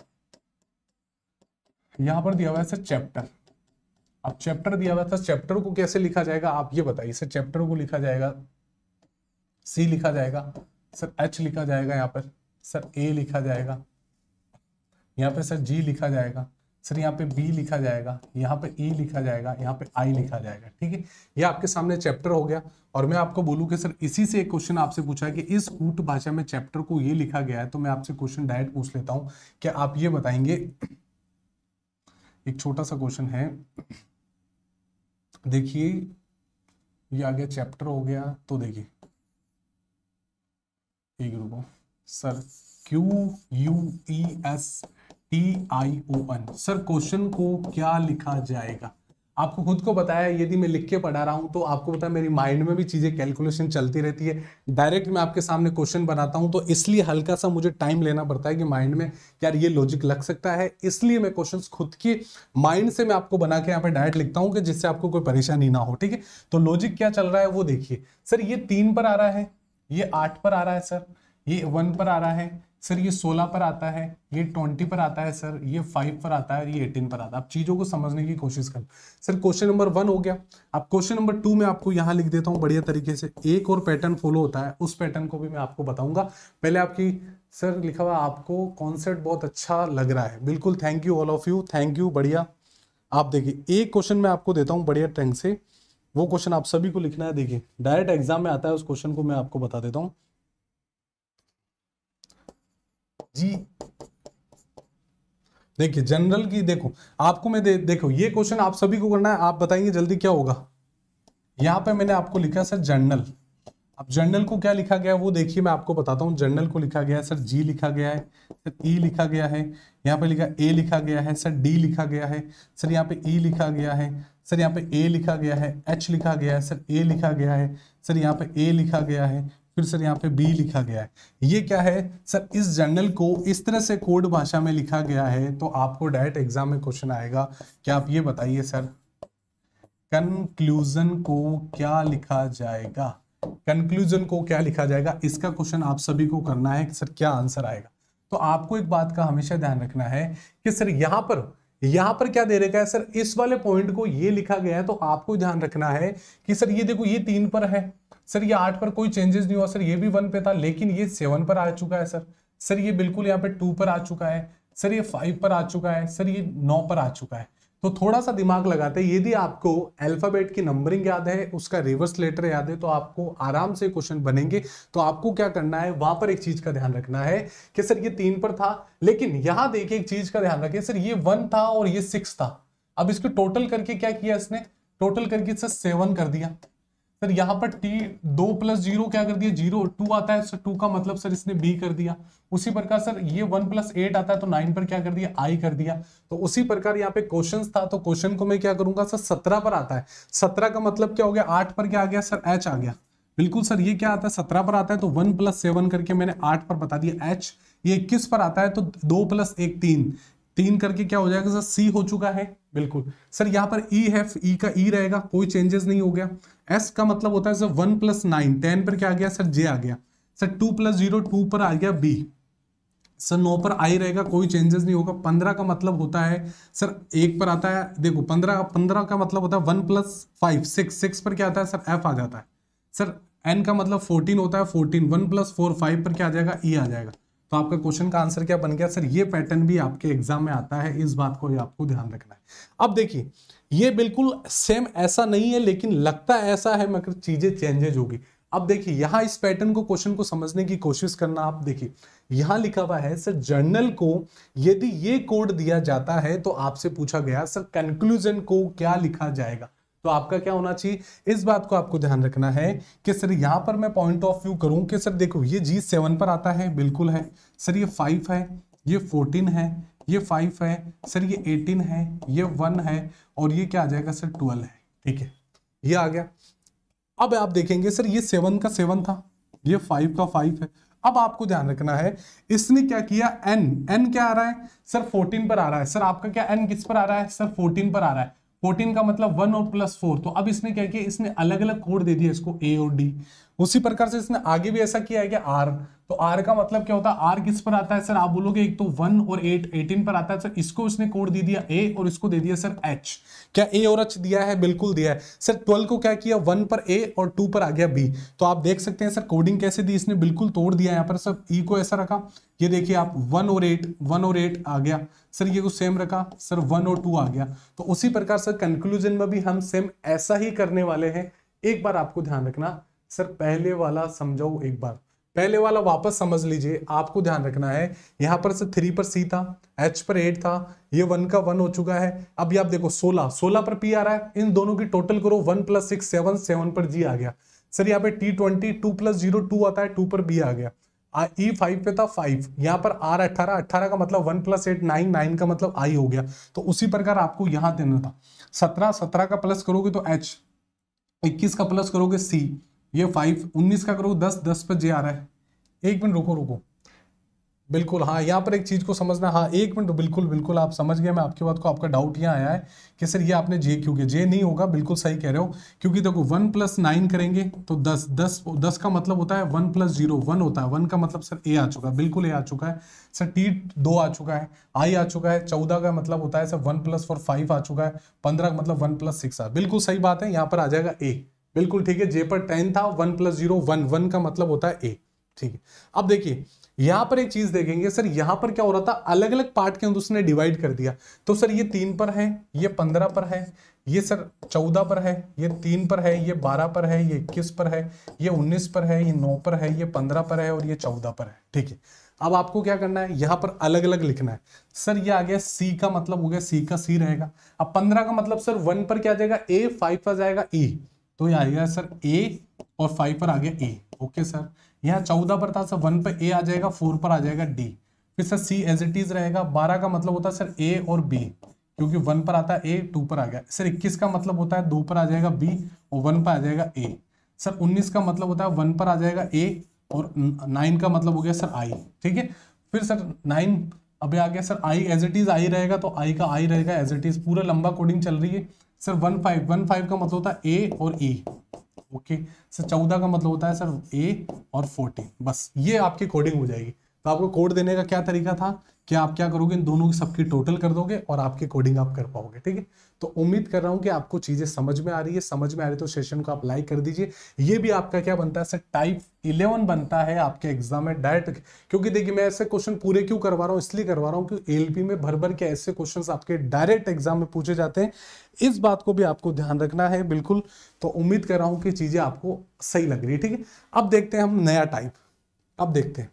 यहाँ पर दिया हुआ है सर चैप्टर अब चैप्टर दिया हुआ था चैप्टर तो को कैसे लिखा जाएगा आप ये बताइए सर चैप्टर को लिखा जाएगा सी लिखा जाएगा सर एच लिखा जाएगा यहाँ पर सर ए लिखा जाएगा यहाँ पे सर जी लिखा जाएगा सर यहाँ पे बी लिखा जाएगा यहाँ पे ई e लिखा जाएगा यहाँ पे आई लिखा जाएगा ठीक है ये आपके सामने चैप्टर हो गया और मैं आपको बोलूँ कि सर इसी से एक क्वेश्चन आपसे पूछा है कि इस ऊट भाषा में चैप्टर को ये लिखा गया है तो मैं आपसे क्वेश्चन डायरेक्ट पूछ लेता हूँ क्या आप ये बताएंगे एक छोटा सा क्वेश्चन है देखिए ये आ गया चैप्टर हो गया तो देखिए एक रुको sir Q U E S T I O N sir question को क्या लिखा जाएगा आपको खुद को बताया यदि मैं लिख के पढ़ा रहा हूँ तो आपको पता है मेरी माइंड में भी चीज़ें कैलकुलेशन चलती रहती है डायरेक्ट मैं आपके सामने क्वेश्चन बनाता हूं तो इसलिए हल्का सा मुझे टाइम लेना पड़ता है कि माइंड में यार ये लॉजिक लग सकता है इसलिए मैं क्वेश्चन खुद के माइंड से मैं आपको बना के यहाँ पे डायरेक्ट लिखता हूँ कि जिससे आपको कोई परेशानी ना हो ठीक है तो लॉजिक क्या चल रहा है वो देखिए सर ये तीन पर आ रहा है ये आठ पर आ रहा है सर ये वन पर आ रहा है सर ये सोलह पर आता है ये ट्वेंटी पर आता है सर ये फाइव पर आता है ये एटीन पर आता है आप चीज़ों को समझने की कोशिश करें सर क्वेश्चन नंबर वन हो गया अब क्वेश्चन नंबर टू में आपको यहाँ लिख देता हूँ बढ़िया तरीके से एक और पैटर्न फॉलो होता है उस पैटर्न को भी मैं आपको बताऊंगा पहले आपकी सर लिखा हुआ आपको कॉन्सेप्ट बहुत अच्छा लग रहा है बिल्कुल thank you all of you thank you बढ़िया आप देखिए एक क्वेश्चन मैं आपको देता हूँ बढ़िया ढंग से वो क्वेश्चन आप सभी को लिखना है देखिए डायरेक्ट एग्जाम में आता है उस क्वेश्चन को मैं आपको बता देता हूं जी देखिए जनरल की देखो आपको मैं दे, देखो ये क्वेश्चन आप सभी को करना है आप बताएंगे जल्दी क्या होगा यहां पे मैंने आपको लिखा सर जनरल अब जर्नल को क्या लिखा गया है वो देखिए मैं आपको बताता हूँ जर्नल को लिखा गया है सर जी लिखा गया है सर ई लिखा गया है यहाँ पे लिखा ए लिखा गया है सर डी लिखा गया है सर यहाँ पे ई लिखा गया है सर यहाँ पे ए लिखा गया है एच लिखा गया है सर ए लिखा गया है सर यहाँ पे ए लिखा गया है फिर सर यहाँ पे बी लिखा गया है ये क्या है सर इस जर्नल को इस तरह से कोड भाषा में लिखा गया है तो आपको डायरेक्ट एग्जाम में क्वेश्चन आएगा क्या आप ये बताइए सर कंक्लूजन को क्या लिखा जाएगा कंक्लूजन को क्या लिखा जाएगा इसका क्वेश्चन आप सभी को करना है कि सर क्या आंसर आएगा तो आपको एक बात का हमेशा ध्यान रखना है कि सर यहाँ पर यहां पर क्या दे रखा है सर इस वाले पॉइंट को ये लिखा गया है तो आपको ध्यान रखना है कि सर ये देखो ये तीन पर है सर ये आठ पर कोई चेंजेस नहीं हुआ सर ये भी वन पे था लेकिन ये सेवन पर आ चुका है सर सर ये बिल्कुल यहाँ पे टू पर आ चुका है सर ये फाइव पर आ चुका है सर ये नौ पर आ चुका है तो थोड़ा सा दिमाग लगाते हैं यदि आपको अल्फ़ाबेट की नंबरिंग याद है उसका रिवर्स लेटर याद है तो आपको आराम से क्वेश्चन बनेंगे तो आपको क्या करना है वहां पर एक चीज का ध्यान रखना है कि सर ये तीन पर था लेकिन यहां देखिए एक चीज का ध्यान रखें सर ये वन था और ये सिक्स था अब इसको टोटल करके क्या किया इसने टोटल करके सर सेवन कर दिया सर यहाँ पर टी दो प्लस जीरो क्या कर दिया जीरो टू आता है सर टू का मतलब सर इसने बी कर दिया उसी प्रकार सर ये वन प्लस एट आता है तो नाइन पर क्या कर दिया आई कर दिया तो उसी प्रकार यहाँ पे क्वेश्चन था तो क्वेश्चन को मैं क्या करूंगा सर सत्रह पर आता है सत्रह का मतलब क्या हो गया आठ पर क्या आ गया सर एच आ गया बिल्कुल सर ये क्या आता है सत्रह पर आता है तो वन प्लस सेवन करके मैंने आठ पर बता दिया एच ये इक्कीस पर आता है तो दो प्लस एक तीन तीन करके क्या हो जाएगा सर सी हो चुका है बिल्कुल सर यहाँ पर ई e है ई e का ई e रहेगा कोई चेंजेस नहीं हो गया एस का मतलब होता है sir one plus nine ten पर क्या आ गया सर जे आ गया sir two plus zero two पर आ गया बी सर नौ पर आई रहेगा कोई चेंजेस नहीं होगा पंद्रह का मतलब होता है सर एक पर आता है देखो पंद्रह पंद्रह का मतलब होता है one plus five six six पर क्या आता है सर एफ आ जाता है सर एन का मतलब फोर्टीन होता है fourteen one plus four five पर क्या आ जाएगा ई आ जाएगा तो आपका क्वेश्चन का आंसर क्या बन गया सर ये पैटर्न भी आपके एग्जाम में आता है इस बात को आपको ध्यान रखना है अब देखिए ये बिल्कुल सेम ऐसा नहीं है लेकिन लगता ऐसा है मगर चीजें चेंजेज होगी अब देखिए यहां इस पैटर्न को क्वेश्चन को समझने की कोशिश करना आप देखिए यहां लिखा हुआ है सर जर्नल को यदि ये कोड दिया जाता है तो आपसे पूछा गया सर कंक्लूजन को क्या लिखा जाएगा तो आपका क्या होना चाहिए इस बात को आपको ध्यान रखना है कि सर यहाँ पर मैं पॉइंट ऑफ व्यू करूँ कि सर देखो ये जी सेवन पर आता है बिल्कुल है सर ये फाइव है ये फोर्टीन है ये फाइव है सर ये एटीन है ये वन है और ये क्या आ जाएगा सर ट्वेल्व है ठीक है ये आ गया अब आप देखेंगे सर ये सेवन का सेवन था ये फाइव का फाइव है अब आपको ध्यान रखना है इसने क्या किया एन एन क्या आ रहा है सर फोर्टीन पर आ रहा है सर आपका क्या एन किस पर आ रहा है सर फोर्टीन पर आ रहा है 14 का मतलब वन और प्लस फोर तो अब इसने क्या किया इसने अलग अलग कोड दे दिया इसको ए और डी उसी प्रकार से इसने आगे भी ऐसा किया है कि आर तो आर का मतलब क्या होता है आर किस पर आता है सर आप बोलोगे एक तो वन और एट एटीन पर आता है सर इसको उसने कोड दे दिया ए और इसको दे दिया सर एच क्या ए और एच दिया है बिल्कुल दिया है सर ट्वेल्व को क्या किया वन पर ए और टू पर आ गया बी तो आप देख सकते हैं सर कोडिंग कैसे दी इसने बिल्कुल तोड़ दिया यहाँ पर सर ई e को ऐसा रखा ये देखिए आप वन और एट वन और एट आ गया सर ये कुछ सेम रखा सर वन और टू आ गया तो उसी प्रकार सर कंक्लूजन में भी हम सेम ऐसा ही करने वाले हैं एक बार आपको ध्यान रखना सर पहले वाला समझाओ एक बार पहले वाला वापस समझ लीजिए आपको ध्यान रखना है यहाँ पर से थ्री पर सी था एच पर एट था ये वन का वन हो चुका है अभी आप देखो सोलह सोलह पर पी आ रहा है इन दोनों की टोटल करो one plus six seven seven पर जी आ गया सर यहाँ पे T twenty two plus zero two आता है टू पर बी आ गया ई फाइव e पे था फाइव यहाँ पर आर अट्ठारह अट्ठारह का मतलब one plus eight nine nine का मतलब आई हो गया तो उसी प्रकार आपको यहाँ देना था सत्रह सत्रह का प्लस करोगे तो एच इक्कीस का प्लस करोगे सी ये फाइव उन्नीस का करो दस दस पर जे आ रहा है एक मिनट रुको रुको बिल्कुल हाँ यहाँ पर एक चीज़ को समझना हाँ एक मिनट बिल्कुल बिल्कुल आप समझ गए मैं आपकी बात को आपका डाउट यहाँ आया है कि सर ये आपने जे क्यों किया जे नहीं होगा बिल्कुल सही कह रहे हो क्योंकि देखो वन प्लस नाइन करेंगे तो दस दस दस का मतलब होता है वन प्लस जीरो वन होता है वन का मतलब सर ए आ चुका है बिल्कुल ए आ चुका है सर टी दो आ चुका है आई आ चुका है चौदह का मतलब होता है sir one plus four five आ चुका है पंद्रह का मतलब वन प्लस सिक्स आ बिल्कुल सही बात है यहाँ पर आ जाएगा ए बिल्कुल ठीक है जे पर टेन था one plus zero one one का मतलब होता है ए ठीक है अब देखिए यहां पर एक चीज देखेंगे सर यहां पर क्या हो रहा था अलग अलग पार्ट के अंदर उसने डिवाइड कर दिया तो सर ये तीन पर है ये पंद्रह पर है ये सर चौदह पर है ये तीन पर है ये बारह पर है ये इक्कीस पर है ये उन्नीस पर है ये नौ पर है ये पंद्रह पर है और ये चौदह पर है ठीक है अब आपको क्या करना है यहाँ पर अलग अलग लिखना है सर ये आ गया सी का मतलब हो गया सी का सी रहेगा अब पंद्रह का मतलब सर वन पर क्या जाएगा ए फाइव पर जाएगा ई e. तो ये आ गया सर ए और फाइव पर आ गया ए ओके सर यहाँ चौदह पर था सर वन पर ए आ जाएगा फोर पर आ जाएगा डी फिर sir C as it is रहेगा बारह का मतलब होता है सर ए और बी क्योंकि वन पर आता है ए टू पर आ गया सर इक्कीस का मतलब होता है दो पर आ जाएगा बी और वन पर आ जाएगा ए सर उन्नीस का मतलब होता है वन पर आ जाएगा ए और नाइन का मतलब हो गया सर आई ठीक है फिर सर नाइन अभी आ गया sir I as it is I रहेगा तो आई का आई रहेगा एज इट इज पूरा लंबा कोडिंग चल रही है sir one five one five का मतलब होता है ए और ई e। ओके सर चौदह का मतलब होता है सर ए और फोर्टीन बस ये आपकी कोडिंग हो जाएगी तो आपको कोड देने का क्या तरीका था कि आप क्या करोगे इन दोनों की सबकी टोटल कर दोगे और आपकी कोडिंग आप कर पाओगे ठीक है तो उम्मीद कर रहा हूँ कि आपको चीज़ें समझ में आ रही है समझ में आ रही है तो सेशन को आप लाइक कर दीजिए ये भी आपका क्या बनता है सर टाइप इलेवन बनता है आपके एग्जाम में डायरेक्ट क्योंकि देखिए मैं ऐसे क्वेश्चन पूरे क्यों करवा रहा हूँ इसलिए करवा रहा हूँ क्योंकि एल में भर भर के ऐसे क्वेश्चन आपके डायरेक्ट एग्जाम में पूछे जाते हैं इस बात को भी आपको ध्यान रखना है बिल्कुल तो उम्मीद कर रहा हूँ कि चीज़ें आपको सही लग रही है ठीक है अब देखते हैं हम नया टाइप अब देखते हैं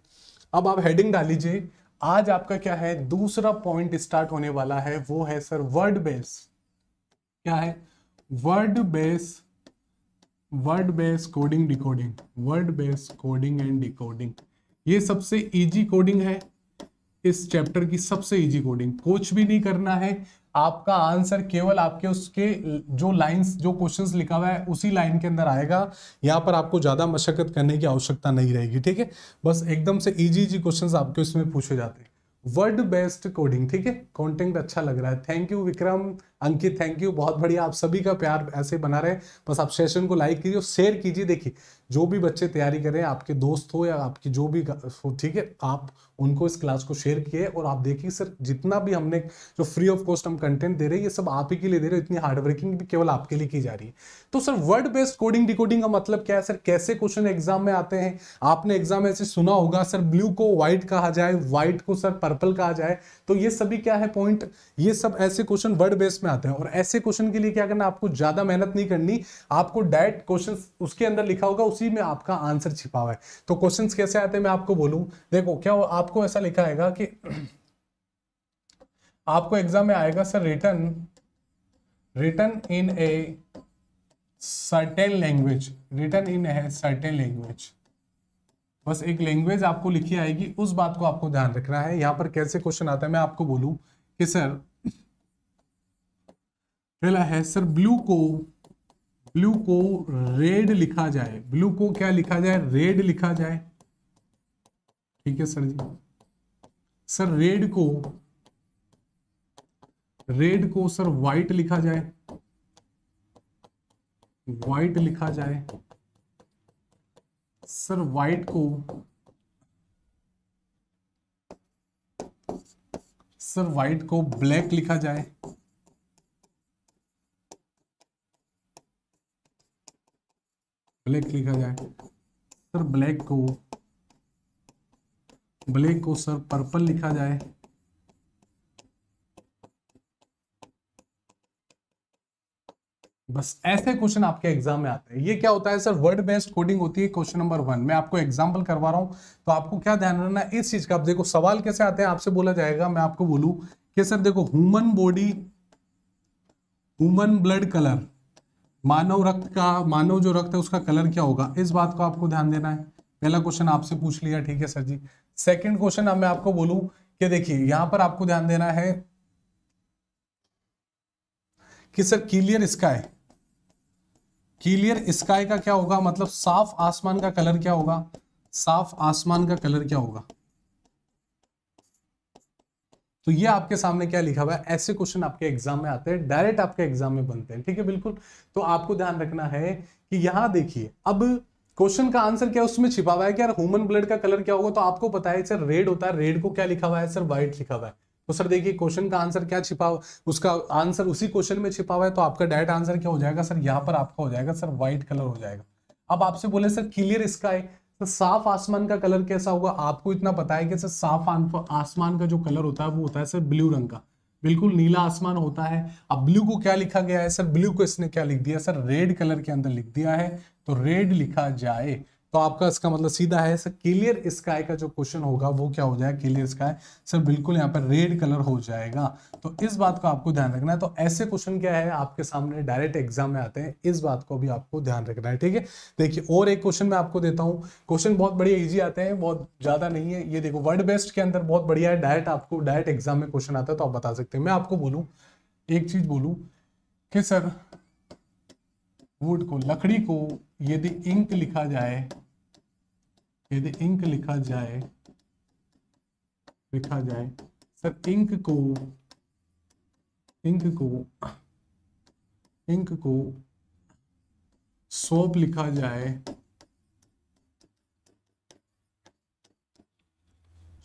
अब आप हेडिंग डाल लीजिए आज आपका क्या है दूसरा पॉइंट स्टार्ट होने वाला है वो है सर वर्ड बेस क्या है word base word base coding decoding word base coding and decoding ये सबसे इजी कोडिंग है इस चैप्टर की सबसे इजी कोडिंग कुछ भी नहीं करना है आपका आंसर केवल आपके उसके जो लाइंस जो क्वेश्चंस लिखा हुआ है उसी लाइन के अंदर आएगा यहाँ पर आपको ज़्यादा मशक्क़त करने की आवश्यकता नहीं रहेगी ठीक है बस एकदम से इजी इजी क्वेश्चन आपके इसमें पूछे जाते हैं वर्ड बेस्ड कोडिंग ठीक है कॉन्टेंट अच्छा लग रहा है thank you Vikram Ankit thank you बहुत बढ़िया आप सभी का प्यार ऐसे बना रहे बस आप सेशन को लाइक कीजिए और शेयर कीजिए देखिए जो भी बच्चे तैयारी करें आपके दोस्त हो या आपकी जो भी हो ठीक है आप उनको इस क्लास को शेयर किए और आप देखिए सर जितना भी हमने जो फ्री ऑफ कॉस्ट हम कंटेंट दे रहे हैं ये सब आप ही के लिए दे रहे हो इतनी हार्डवर्किंग भी केवल आपके लिए की जा रही है तो sir word based coding decoding का मतलब क्या है सर कैसे क्वेश्चन एग्जाम में आते हैं आपने एग्जाम ऐसे सुना होगा सर ब्लू को व्हाइट कहा जाए व्हाइट को सर पर्पल कहा जाए तो ये सभी क्या है पॉइंट ये सब ऐसे क्वेश्चन वर्ड बेस्ड में में आते हैं और ऐसे क्वेश्चन के लिए क्या करना आपको ज़्यादा मेहनत नहीं करनी आपको डायरेक्ट क्वेश्चन उसके अंदर लिखा होगा उसी में आपका आंसर छिपा हुआ है तो क्वेश्चन कैसे आते हैं मैं आपको बोलूँ देखो क्या आपको ऐसा लिखा आएगा कि [clears throat] आपको एग्जाम में आएगा sir written written in a certain language written in a certain language बस एक लैंग्वेज आपको लिखी आएगी उस बात को आपको ध्यान रखना है यहां पर कैसे क्वेश्चन आता है मैं आपको बोलूं कि सर पहला है सर ब्लू को ब्लू को रेड लिखा जाए ब्लू को क्या लिखा जाए रेड लिखा जाए ठीक है सर जी सर रेड को रेड को सर व्हाइट लिखा जाए व्हाइट लिखा जाए सर व्हाइट को सर व्हाइट को ब्लैक लिखा जाए ब्लैक लिखा जाए सर ब्लैक को ब्लैक को सर पर्पल लिखा जाए बस ऐसे क्वेश्चन आपके एग्जाम में आते हैं ये क्या होता है सर वर्ड बेस्ड कोडिंग होती है क्वेश्चन नंबर वन मैं आपको एग्जाम्पल करवा रहा हूं तो आपको क्या ध्यान रखना इस चीज का आप देखो सवाल कैसे आते हैं आपसे बोला जाएगा मैं आपको बोलूँ कि सर देखो human body human blood colour मानव रक्त का मानव जो रक्त है उसका कलर क्या होगा इस बात को आपको ध्यान देना है पहला क्वेश्चन आपसे पूछ लिया ठीक है सर जी सेकंड क्वेश्चन अब मैं आपको बोलूं कि देखिए यहां पर आपको ध्यान देना है कि sir clear sky clear sky का क्या होगा मतलब साफ आसमान का कलर क्या होगा साफ आसमान का कलर क्या होगा तो ये आपके सामने क्या लिखा हुआ है ऐसे क्वेश्चन आपके एग्जाम में आते हैं डायरेक्ट आपके एग्जाम में बनते हैं ठीक है बिल्कुल तो आपको ध्यान रखना है कि यहाँ देखिए अब क्वेश्चन का आंसर क्या उसमें छिपा हुआ है कि यार ह्यूमन ब्लड का कलर क्या होगा तो आपको पता है सर रेड होता है रेड को क्या लिखा हुआ है सर व्हाइट लिखा हुआ है तो सर देखिए क्वेश्चन का आंसर क्या छिपा उसका आंसर उसी क्वेश्चन में छिपा हुआ है तो आपका डायरेक्ट आंसर क्या हो जाएगा सर यहाँ पर आपका हो जाएगा सर व्हाइट कलर हो जाएगा अब आपसे बोले सर क्लियर इसका है तो साफ आसमान का कलर कैसा होगा आपको इतना पता है कि सर साफ आसमान का जो कलर होता है वो होता है सर ब्लू रंग का बिल्कुल नीला आसमान होता है अब ब्लू को क्या लिखा गया है सर ब्लू को इसने क्या लिख दिया सर रेड कलर के अंदर लिख दिया है तो रेड लिखा जाए तो आपका इसका मतलब सीधा है सर क्लियर स्काई का जो क्वेश्चन होगा वो क्या हो जाएगा क्लियर स्काई सर बिल्कुल यहाँ पर रेड कलर हो जाएगा तो इस बात को आपको ध्यान रखना है तो ऐसे क्वेश्चन क्या है आपके सामने डायरेक्ट एग्जाम में आते हैं इस बात को भी आपको ध्यान रखना है ठीक है देखिए और एक क्वेश्चन मैं आपको देता हूँ क्वेश्चन बहुत बढ़िया ईजी आते हैं बहुत ज्यादा नहीं है ये देखो वर्ड बेस्ट के अंदर बहुत बढ़िया है डायरेक्ट आपको डायरेक्ट एग्जाम में क्वेश्चन आता है तो आप बता सकते हैं मैं आपको बोलूँ एक चीज बोलूँ कि सर वुड को लकड़ी को यदि इंक लिखा जाए यदि इंक लिखा जाए लिखा जाए सर इंक को इंक को इंक को सोप लिखा जाए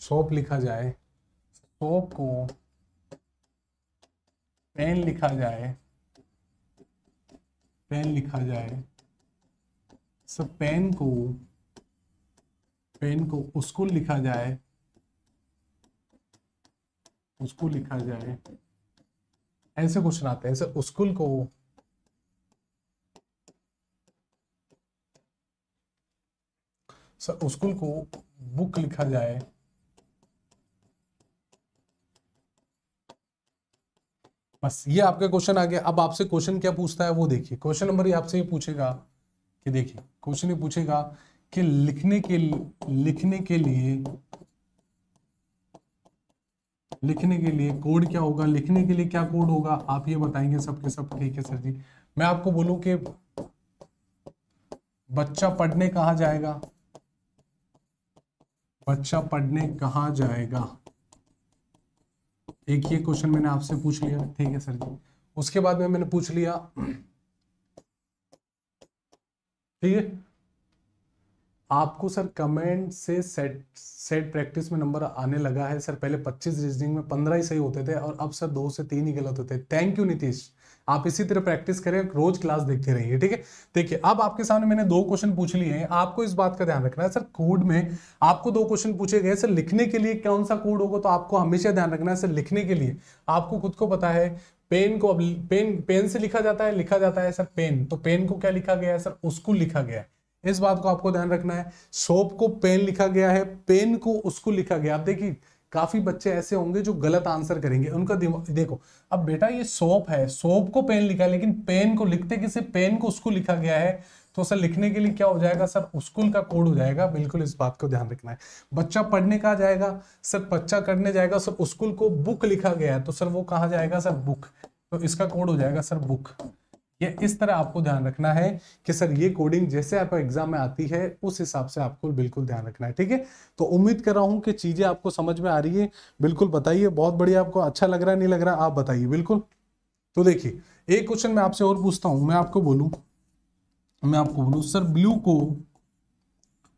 सोप लिखा जाए सोप को पेन लिखा जाए पेन लिखा जाए सब पेन को पेन को उसको लिखा जाए उसको लिखा जाए ऐसे क्वेश्चन आते हैं ऐसे उसकुल को सर स्कूल को बुक लिखा जाए बस ये आपका क्वेश्चन आ गया अब आपसे क्वेश्चन क्या पूछता है वो देखिए क्वेश्चन नंबर ये आपसे ये पूछेगा कि देखिए क्वेश्चन ये पूछेगा कि लिखने के लिखने के लिए लिखने के लिए कोड क्या होगा लिखने के लिए क्या कोड होगा आप ये बताएंगे सबके सब ठीक है सर जी मैं आपको बोलूं कि बच्चा पढ़ने कहा जाएगा बच्चा पढ़ने कहा जाएगा एक ये क्वेश्चन मैंने आपसे पूछ लिया ठीक है सर जी उसके बाद में मैंने पूछ लिया ठीक है आपको सर कमेंट से सेट सेट प्रैक्टिस में नंबर आने लगा है सर पहले 25 रीजनिंग में 15 ही सही होते थे और अब सर दो से तीन ही गलत होते हैं थैंक यू नीतीश आप इसी तरह प्रैक्टिस करें रोज क्लास देखते रहिए ठीक है देखिए अब आपके सामने मैंने दो क्वेश्चन पूछ लिए हैं आपको इस बात का ध्यान रखना है सर कोड में आपको दो क्वेश्चन पूछे गए सर लिखने के लिए कौन सा कोड होगा तो आपको हमेशा ध्यान रखना है सर लिखने के लिए आपको खुद को पता है पेन को अब पेन पेन से लिखा जाता है लिखा जाता है सर पेन तो पेन को क्या लिखा गया है सर उसको लिखा गया है इस बात को आपको ध्यान रखना है सोप को पेन लिखा गया है पेन को उसको लिखा गया आप देखिए काफी बच्चे ऐसे होंगे जो गलत आंसर करेंगे उनका देखो अब बेटा ये सोप है सोप को पेन लिखा है लेकिन पेन को लिखते किसे पेन को उसको लिखा गया है तो सर लिखने के लिए क्या हो जाएगा सर स्कूल का कोड हो जाएगा बिल्कुल इस बात को ध्यान रखना है बच्चा पढ़ने कहा जाएगा सर बच्चा करने जाएगा सर स्कूल को बुक लिखा गया है तो सर वो कहा जाएगा सर बुक तो इसका कोड हो जाएगा सर बुक ये इस तरह आपको ध्यान रखना है कि सर ये कोडिंग जैसे आपको एग्जाम में आती है उस हिसाब से आपको बिल्कुल ध्यान रखना है ठीक है तो उम्मीद कर रहा हूं कि चीज़ें आपको समझ में आ रही है बिल्कुल बताइए बहुत बढ़िया आपको अच्छा लग रहा है नहीं लग रहा आप बताइए बिल्कुल तो देखिए एक क्वेश्चन मैं आपसे और पूछता हूं मैं आपको बोलू मैं आपको बोलू सर ब्लू को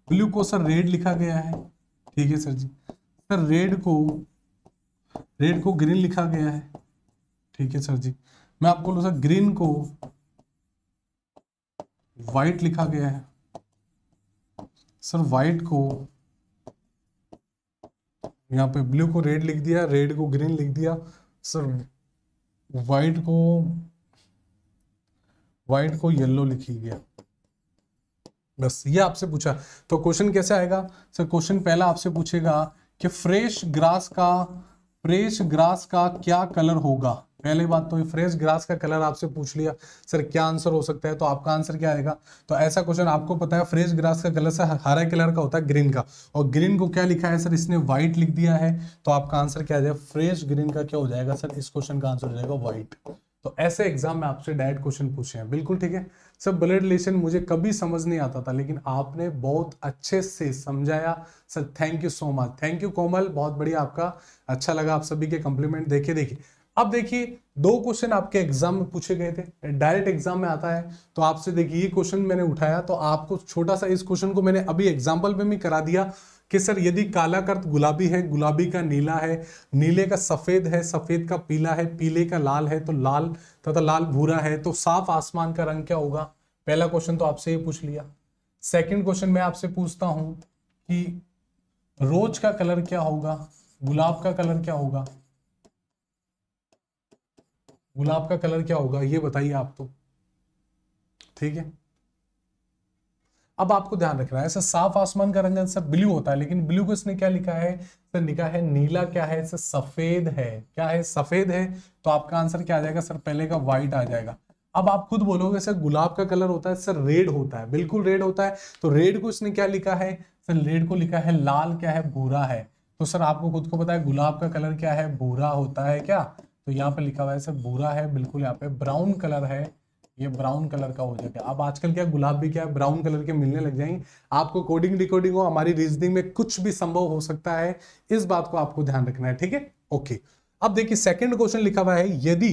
ब्लू को सर रेड लिखा गया है ठीक है सर जी सर रेड को रेड को ग्रीन लिखा गया है ठीक है सर जी मैं आपको बोलूँ सर ग्रीन को वाइट लिखा गया है सर वाइट को यहाँ पे ब्लू को रेड लिख दिया रेड को ग्रीन लिख दिया सर वाइट को वाइट को येलो लिखी गया बस ये आपसे पूछा तो क्वेश्चन कैसे आएगा सर क्वेश्चन पहला आपसे पूछेगा कि फ्रेश ग्रास का फ्रेश ग्रास का क्या कलर होगा पहले बात तो फ्रेश ग्रास का कलर आपसे पूछ लिया सर क्या आंसर हो सकता है तो आपका आंसर क्या आएगा तो ऐसा क्वेश्चन आपको पता है फ्रेश ग्रास का कलर सर हरा कलर का होता है ग्रीन का और ग्रीन को क्या लिखा है सर इसने व्हाइट लिख दिया है तो आपका आंसर क्या आ जाएगा फ्रेश ग्रीन का क्या हो जाएगा सर इस क्वेश्चन का आंसर हो जाएगा व्हाइट तो ऐसे एग्जाम में आपसे डायरेक्ट क्वेश्चन पूछे हैं बिल्कुल ठीक है सर ब्लड रिलेशन मुझे कभी समझ नहीं आता था लेकिन आपने बहुत अच्छे से समझाया sir thank you so much thank you Komal बहुत बढ़िया आपका अच्छा लगा आप सभी के कॉम्प्लीमेंट देखे देखिए अब देखिए दो क्वेश्चन आपके एग्जाम में पूछे गए थे डायरेक्ट एग्जाम में आता है तो आपसे देखिए ये क्वेश्चन मैंने उठाया तो आपको छोटा सा इस क्वेश्चन को मैंने अभी एग्जाम्पल में भी करा दिया कि सर यदि काला कर्त गुलाबी है गुलाबी का नीला है नीले का सफ़ेद है सफ़ेद का पीला है पीले का लाल है तो लाल तथा लाल भूरा है तो साफ आसमान का रंग क्या होगा पहला क्वेश्चन तो आपसे ये पूछ लिया सेकंड क्वेश्चन मैं आपसे पूछता हूं कि रोज का कलर क्या होगा गुलाब का कलर क्या होगा गुलाब का कलर क्या होगा ये बताइए आप तो ठीक है अब आपको ध्यान रखना है सर साफ आसमान का रंग सर ब्लू होता है लेकिन ब्लू को इसने क्या लिखा है सर लिखा है नीला क्या है सर सफेद है क्या है सफेद है तो आपका आंसर क्या आ जाएगा सर पहले का व्हाइट आ जाएगा अब आप खुद बोलोगे सर गुलाब का कलर होता है सर रेड होता है बिल्कुल रेड होता है तो रेड को इसने क्या लिखा है सर रेड को लिखा है लाल क्या है भूरा है तो सर आपको खुद को पता है गुलाब का कलर क्या है भूरा होता है क्या तो यहाँ पे लिखा हुआ है सर भूरा है बिल्कुल यहाँ पे ब्राउन कलर है ये ब्राउन कलर का हो जाएगा अब आजकल क्या गुलाब भी क्या है ब्राउन कलर के मिलने लग जाएंगे आपको कोडिंग डिकोडिंग हो हमारी रीजनिंग में कुछ भी संभव हो सकता है इस बात को आपको ध्यान रखना है ठीक है ओके अब देखिए सेकंड क्वेश्चन लिखा हुआ है यदि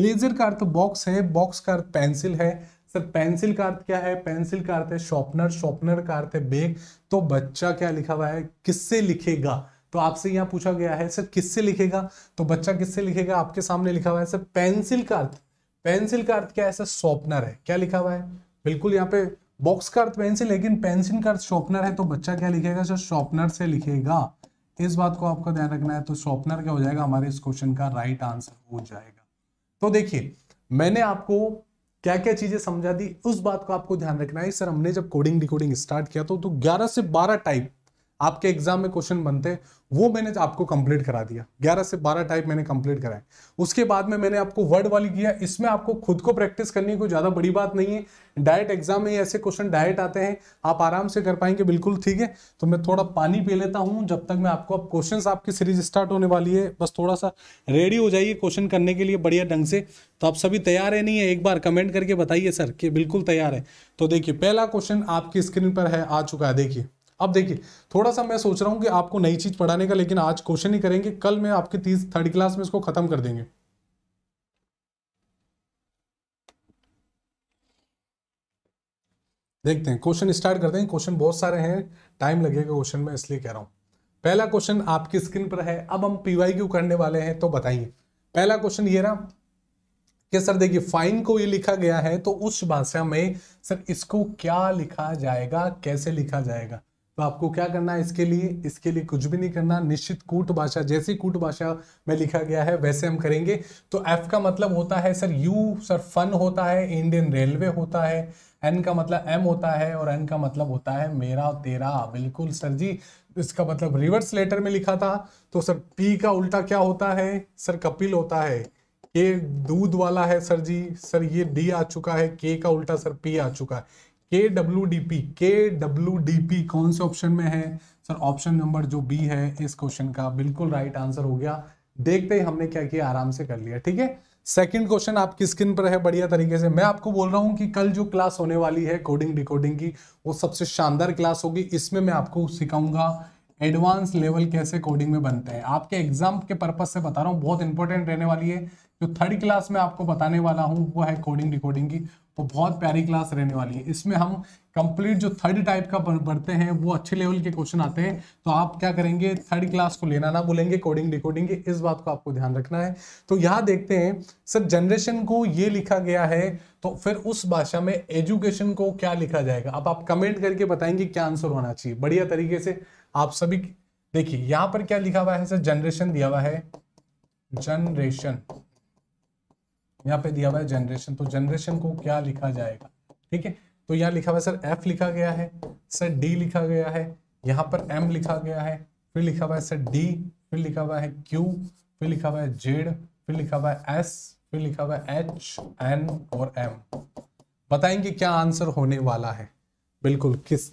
इरेजर का अर्थ बॉक्स है बॉक्स का अर्थ पेंसिल है सर पेंसिल का अर्थ क्या है पेंसिल का अर्थ है शॉर्पनर शॉर्पनर का अर्थ है बेग तो बच्चा क्या लिखा हुआ है किससे लिखेगा तो आपसे यहाँ पूछा गया है सर किससे लिखेगा तो बच्चा किससे लिखेगा आपके सामने लिखा हुआ है सर पेंसिल का अर्थ पेंसिल का अर्थ क्या है सर शॉर्पनर है क्या लिखा हुआ है बिल्कुल यहाँ पे बॉक्स का अर्थ पेंसिल लेकिन पेंसिल का अर्थ शॉर्पनर है तो बच्चा क्या लिखेगा सर शॉर्पनर से लिखेगा इस बात को आपको ध्यान रखना है तो शॉर्पनर क्या हो जाएगा हमारे इस क्वेश्चन का राइट आंसर हो जाएगा तो देखिए मैंने आपको क्या क्या चीजें समझा दी उस बात को आपको ध्यान रखना है सर हमने जब कोडिंग डिकोडिंग स्टार्ट किया तो, तो 11 से 12 टाइप आपके एग्जाम में क्वेश्चन बनते हैं वो मैंने तो आपको कंप्लीट करा दिया 11 से 12 टाइप मैंने कंप्लीट कराए उसके बाद में मैंने आपको वर्ड वाली किया इसमें आपको खुद को प्रैक्टिस करनी है कोई ज़्यादा बड़ी बात नहीं है डायट एग्जाम में ऐसे क्वेश्चन डायट आते हैं आप आराम से कर पाएंगे बिल्कुल ठीक है तो मैं थोड़ा पानी पी लेता हूँ जब तक मैं आपको अब क्वेश्चन आपकी सीरीज स्टार्ट होने वाली है बस थोड़ा सा रेडी हो जाइए क्वेश्चन करने के लिए बढ़िया ढंग से तो आप सभी तैयार है नहीं है एक बार कमेंट करके बताइए सर कि बिल्कुल तैयार है तो देखिए पहला क्वेश्चन आपकी स्क्रीन पर है आ चुका है देखिए अब देखिए थोड़ा सा मैं सोच रहा हूँ कि आपको नई चीज़ पढ़ाने का लेकिन आज क्वेश्चन नहीं करेंगे कल मैं आपके तीस थर्ड क्लास में इसको ख़त्म कर देंगे देखते हैं क्वेश्चन स्टार्ट करते हैं क्वेश्चन बहुत सारे हैं टाइम लगेगा क्वेश्चन में इसलिए कह रहा हूं पहला क्वेश्चन आपकी स्क्रीन पर है अब हम पीवाई क्यू करने वाले हैं तो बताइए पहला क्वेश्चन ये रहा कि सर देखिए फाइन को ये लिखा गया है तो उस भाषा में सर इसको क्या लिखा जाएगा कैसे लिखा जाएगा तो आपको क्या करना है इसके लिए इसके लिए कुछ भी नहीं करना निश्चित कूट भाषा जैसी कूट भाषा में लिखा गया है वैसे हम करेंगे तो एफ का मतलब होता है सर यू सर फन होता है इंडियन रेलवे होता है एन का मतलब एम होता है और एन का मतलब होता है मेरा तेरा बिल्कुल सर जी इसका मतलब रिवर्स लेटर में लिखा था तो सर पी का उल्टा क्या होता है सर कपिल होता है ये दूध वाला है सर जी सर ये डी आ चुका है के का उल्टा सर पी आ चुका है K W D P K W D P कौन से ऑप्शन में है सर ऑप्शन नंबर जो बी है इस क्वेश्चन का बिल्कुल राइट right आंसर हो गया देखते ही हमने क्या किया आराम से कर लिया ठीक है सेकंड क्वेश्चन आपकी स्क्रीन पर है बढ़िया तरीके से मैं आपको बोल रहा हूँ कि कल जो क्लास होने वाली है कोडिंग डिकोडिंग की वो सबसे शानदार क्लास होगी इसमें मैं आपको सिखाऊंगा एडवांस लेवल कैसे कोडिंग में बनते हैं आपके एग्जाम के पर्पज से बता रहा हूँ बहुत इंपॉर्टेंट रहने वाली है जो थर्ड क्लास में आपको बताने वाला हूँ वो है कोडिंग डिकोडिंग की वो बहुत प्यारी क्लास रहने वाली है इसमें हम कंप्लीट जो थर्ड टाइप का पढ़ते हैं वो अच्छे लेवल के क्वेश्चन आते हैं तो आप क्या करेंगे थर्ड क्लास को लेना ना बोलेंगे कोडिंग डिकोडिंग के इस बात को आपको ध्यान रखना है तो यहाँ देखते हैं सर जनरेशन को ये लिखा गया है तो फिर उस भाषा में एजुकेशन को क्या लिखा जाएगा अब आप कमेंट करके बताएंगे क्या आंसर होना चाहिए बढ़िया तरीके से आप सभी देखिए यहाँ पर क्या लिखा हुआ है सर जनरेशन दिया हुआ है जनरेशन यहाँ पे दिया हुआ है जनरेशन तो जनरेशन को क्या लिखा जाएगा ठीक है तो यहाँ लिखा हुआ सर एफ लिखा गया है सर डी लिखा गया है यहाँ पर एम लिखा गया है फिर लिखा हुआ है सर डी फिर लिखा हुआ है क्यू फिर लिखा हुआ है जेड फिर लिखा हुआ है एस फिर लिखा हुआ है एच एन और एम बताएंगे क्या आंसर होने वाला है बिल्कुल किस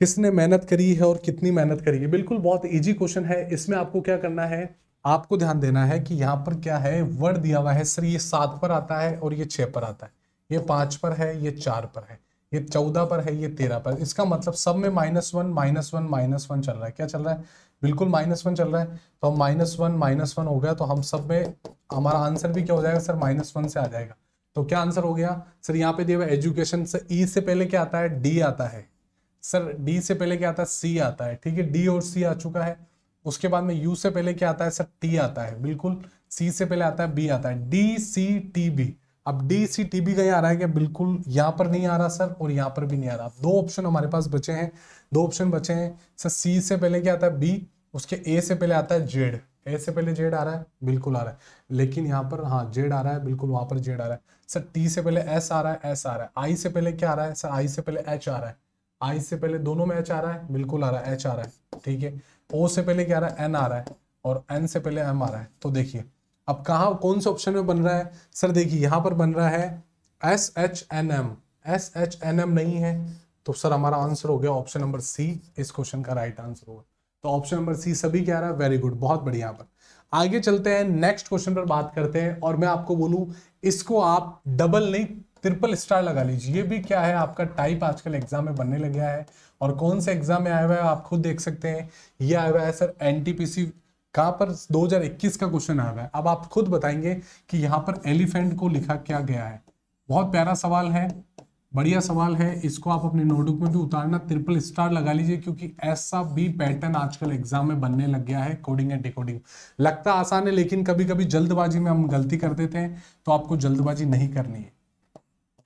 किसने मेहनत करी है और कितनी मेहनत करी है बिल्कुल बहुत इजी क्वेश्चन है इसमें आपको क्या करना है आपको ध्यान देना है कि यहाँ पर क्या है वर्ड दिया हुआ है सर ये सात पर आता है और ये छह पर आता है ये पांच पर है ये चार पर है ये चौदह पर है ये तेरह पर इसका मतलब सब में minus one minus one minus one चल रहा है क्या चल रहा है बिल्कुल माइनस वन चल रहा है तो हम माइनस वन माइनस वन हो गया तो हम सब में हमारा आंसर भी क्या हो जाएगा सर माइनस वन से आ जाएगा तो क्या आंसर हो गया सर यहाँ पे दिया हुआ एजुकेशन सर ई e से पहले क्या आता है डी आता है सर डी से पहले क्या आता है सी आता है ठीक है डी और सी आ चुका है उसके बाद में यू से पहले क्या आता है सर टी आता है बिल्कुल सी से पहले आता है बी आता है डी सी टी बी अब डी सी टी बी कहीं आ रहा है क्या बिल्कुल यहाँ पर नहीं आ रहा सर और यहाँ पर भी नहीं आ रहा दो ऑप्शन हमारे पास बचे हैं दो ऑप्शन बचे हैं सर सी से पहले क्या आता है बी उसके ए से पहले आता है जेड ए से पहले जेड आ रहा है बिल्कुल आ रहा है लेकिन यहाँ पर हाँ जेड आ रहा है बिल्कुल वहाँ पर जेड आ रहा है सर टी से पहले एस आ रहा है एस आ रहा है आई से पहले क्या आ रहा है सर आई से पहले एच आ रहा है आई से पहले दोनों में एच आ रहा है बिल्कुल आ रहा है एच आ रहा है ठीक है ओ से पहले क्या आ रहा है एन आ रहा है और एन से पहले एम आ रहा है तो देखिए अब कहा कौन से ऑप्शन में बन रहा है सर देखिए यहाँ पर बन रहा है S H N M S H N M नहीं है तो सर हमारा आंसर हो गया ऑप्शन नंबर सी इस क्वेश्चन का राइट आंसर होगा तो ऑप्शन नंबर सी सभी क्या रहा है वेरी गुड बहुत बढ़िया पर आगे चलते हैं नेक्स्ट क्वेश्चन पर बात करते हैं और मैं आपको बोलू इसको आप डबल नहीं ट्रिपल स्टार लगा लीजिए ये भी क्या है आपका टाइप आजकल एग्जाम में बनने लग गया है और कौन से एग्जाम में आया हुआ है आप खुद देख सकते हैं ये आया हुआ है सर एनटीपीसी कहाँ पर 2021 का क्वेश्चन आया हुआ है अब आप खुद बताएंगे कि यहाँ पर एलिफेंट को लिखा क्या गया है बहुत प्यारा सवाल है बढ़िया सवाल है इसको आप अपने नोटबुक में भी उतारना ट्रिपल स्टार लगा लीजिए क्योंकि ऐसा भी पैटर्न आजकल एग्जाम में बनने लग गया है कोडिंग एंड डिकोडिंग लगता आसान है लेकिन कभी कभी जल्दबाजी में हम गलती कर देते हैं तो आपको जल्दबाजी नहीं करनी है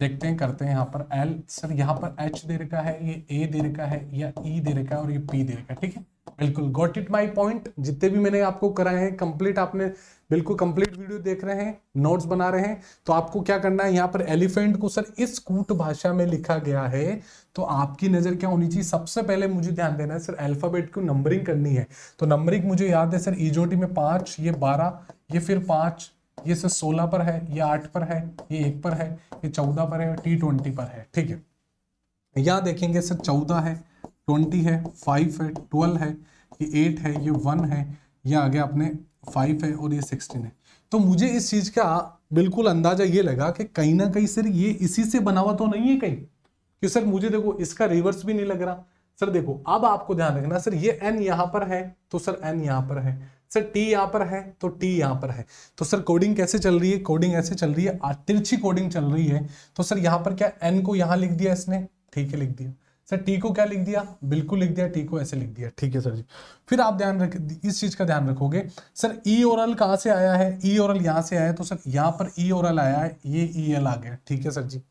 देखते हैं करते हैं यहाँ पर एल सर यहाँ पर एच दे रखा है ये ए दे रखा है या ई e दे रखा है और ये पी दे रखा है ठीक है बिल्कुल गॉट इट माई पॉइंट जितने भी मैंने आपको कराए हैं कंप्लीट आपने बिल्कुल कंप्लीट वीडियो देख रहे हैं नोट्स बना रहे हैं तो आपको क्या करना है यहाँ पर एलिफेंट को सर इस कूट भाषा में लिखा गया है तो आपकी नज़र क्या होनी चाहिए सबसे पहले मुझे ध्यान देना है सर अल्फ़ाबेट को नंबरिंग करनी है तो नंबरिंग मुझे याद है सर ईजोटी e में पांच ये बारह ये फिर पांच ये सर सोलह पर है ये आठ पर है ये एक पर है ये चौदह पर है टी ट्वेंटी पर है ठीक है यहाँ देखेंगे सर चौदह है ट्वेंटी है फाइव है ट्वेल्व है ये एट है ये वन है ये आगे अपने फाइव है और ये सिक्सटीन है तो मुझे इस चीज़ का बिल्कुल अंदाजा ये लगा कि कहीं ना कहीं सर ये इसी से बना हुआ तो नहीं है कहीं कि सर मुझे देखो इसका रिवर्स भी नहीं लग रहा सर देखो अब आपको ध्यान रखना सर ये एन यहाँ पर है तो सर एन यहाँ पर है सर टी यहाँ पर है तो टी यहाँ पर है तो सर कोडिंग कैसे चल रही है कोडिंग ऐसे चल रही है तिरछी कोडिंग चल रही है तो सर यहाँ पर क्या एन को यहाँ लिख दिया इसने ठीक है लिख दिया सर टी को क्या लिख दिया बिल्कुल लिख दिया टी को ऐसे लिख दिया ठीक है सर जी फिर आप ध्यान रख इस चीज़ का ध्यान रखोगे सर ई e ओरल कहाँ से आया है ई e ओरल यहाँ से आया है तो सर यहाँ पर ई e ओरल आया है ये ई एल आ गया ठीक है सर जी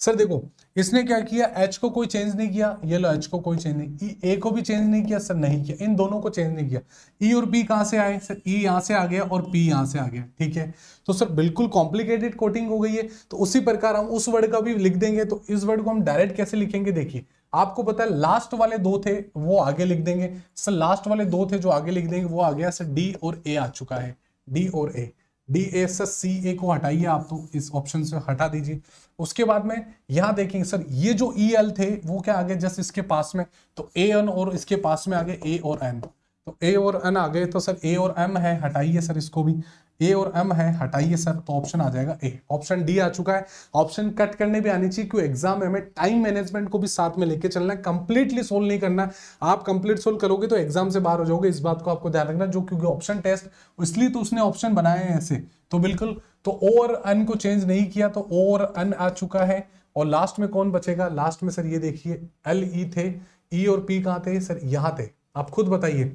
सर देखो इसने क्या किया एच को कोई चेंज नहीं किया ये लो एच को कोई चेंज नहीं ई e, ए को भी चेंज नहीं किया सर नहीं किया इन दोनों को चेंज नहीं किया ई e और बी कहाँ से आए सर ई e यहाँ से आ गया और पी यहाँ से आ गया ठीक है तो सर बिल्कुल कॉम्प्लिकेटेड कोटिंग हो गई है तो उसी प्रकार हम उस वर्ड का भी लिख देंगे तो इस वर्ड को हम डायरेक्ट कैसे लिखेंगे देखिए आपको पता है लास्ट वाले दो थे वो आगे लिख देंगे सर लास्ट वाले दो थे जो आगे लिख देंगे वो आ गया सर डी और ए आ चुका है डी और A D S S C A को हटाइए आप तो इस ऑप्शन से हटा दीजिए उसके बाद में यहां देखेंगे सर ये जो ई e, एल थे वो क्या आ गए जस्ट इसके पास में तो ए एन और इसके पास में आ गए ए और एन तो ए और एन आ गए तो सर ए और एम है हटाइए सर इसको भी ए और एम है हटाइए सर तो ऑप्शन आ जाएगा ए ऑप्शन डी आ चुका है ऑप्शन कट करने भी आनी चाहिए क्यों एग्जाम में हमें टाइम मैनेजमेंट को भी साथ में लेके चलना है कंप्लीटली सोल्व नहीं करना आप कंप्लीट सोल्व करोगे तो एग्जाम से बाहर हो जाओगे इस बात को आपको ध्यान रखना जो क्योंकि ऑप्शन टेस्ट इसलिए तो उसने ऑप्शन बनाए हैं ऐसे तो बिल्कुल तो ओ और अन को चेंज नहीं किया तो ओ और अन आ चुका है और लास्ट में कौन बचेगा लास्ट में सर ये देखिए एल ई e थे ई e और पी कहाँ थे सर यहाँ थे आप खुद बताइए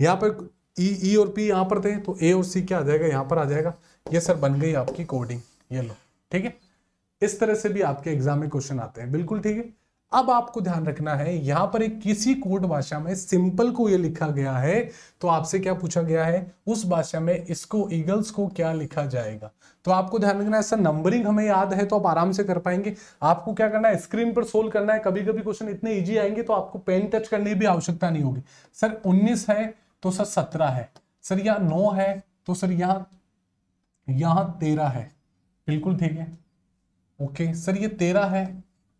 यहाँ पर ई e, ई e और पी यहाँ पर थे तो ए और सी क्या आ जाएगा यहाँ पर आ जाएगा ये सर बन गई आपकी कोडिंग ये लो ठीक है इस तरह से भी आपके एग्जाम में क्वेश्चन आते हैं बिल्कुल ठीक है अब आपको ध्यान रखना है यहां पर एक किसी कोड भाषा में सिंपल को ये लिखा गया है तो आपसे क्या पूछा गया है उस भाषा में इसको ईगल्स को क्या लिखा जाएगा तो आपको ध्यान रखना है सर नंबरिंग हमें याद है तो आप आराम से कर पाएंगे आपको क्या करना है स्क्रीन पर सोल्व करना है कभी कभी क्वेश्चन इतने ईजी आएंगे तो आपको पेन टच करने की भी आवश्यकता नहीं होगी सर उन्नीस है तो सर सत्रह है सर यहाँ नौ है तो सर यहाँ यहाँ तेरह है बिल्कुल ठीक है ओके सर ये तेरह है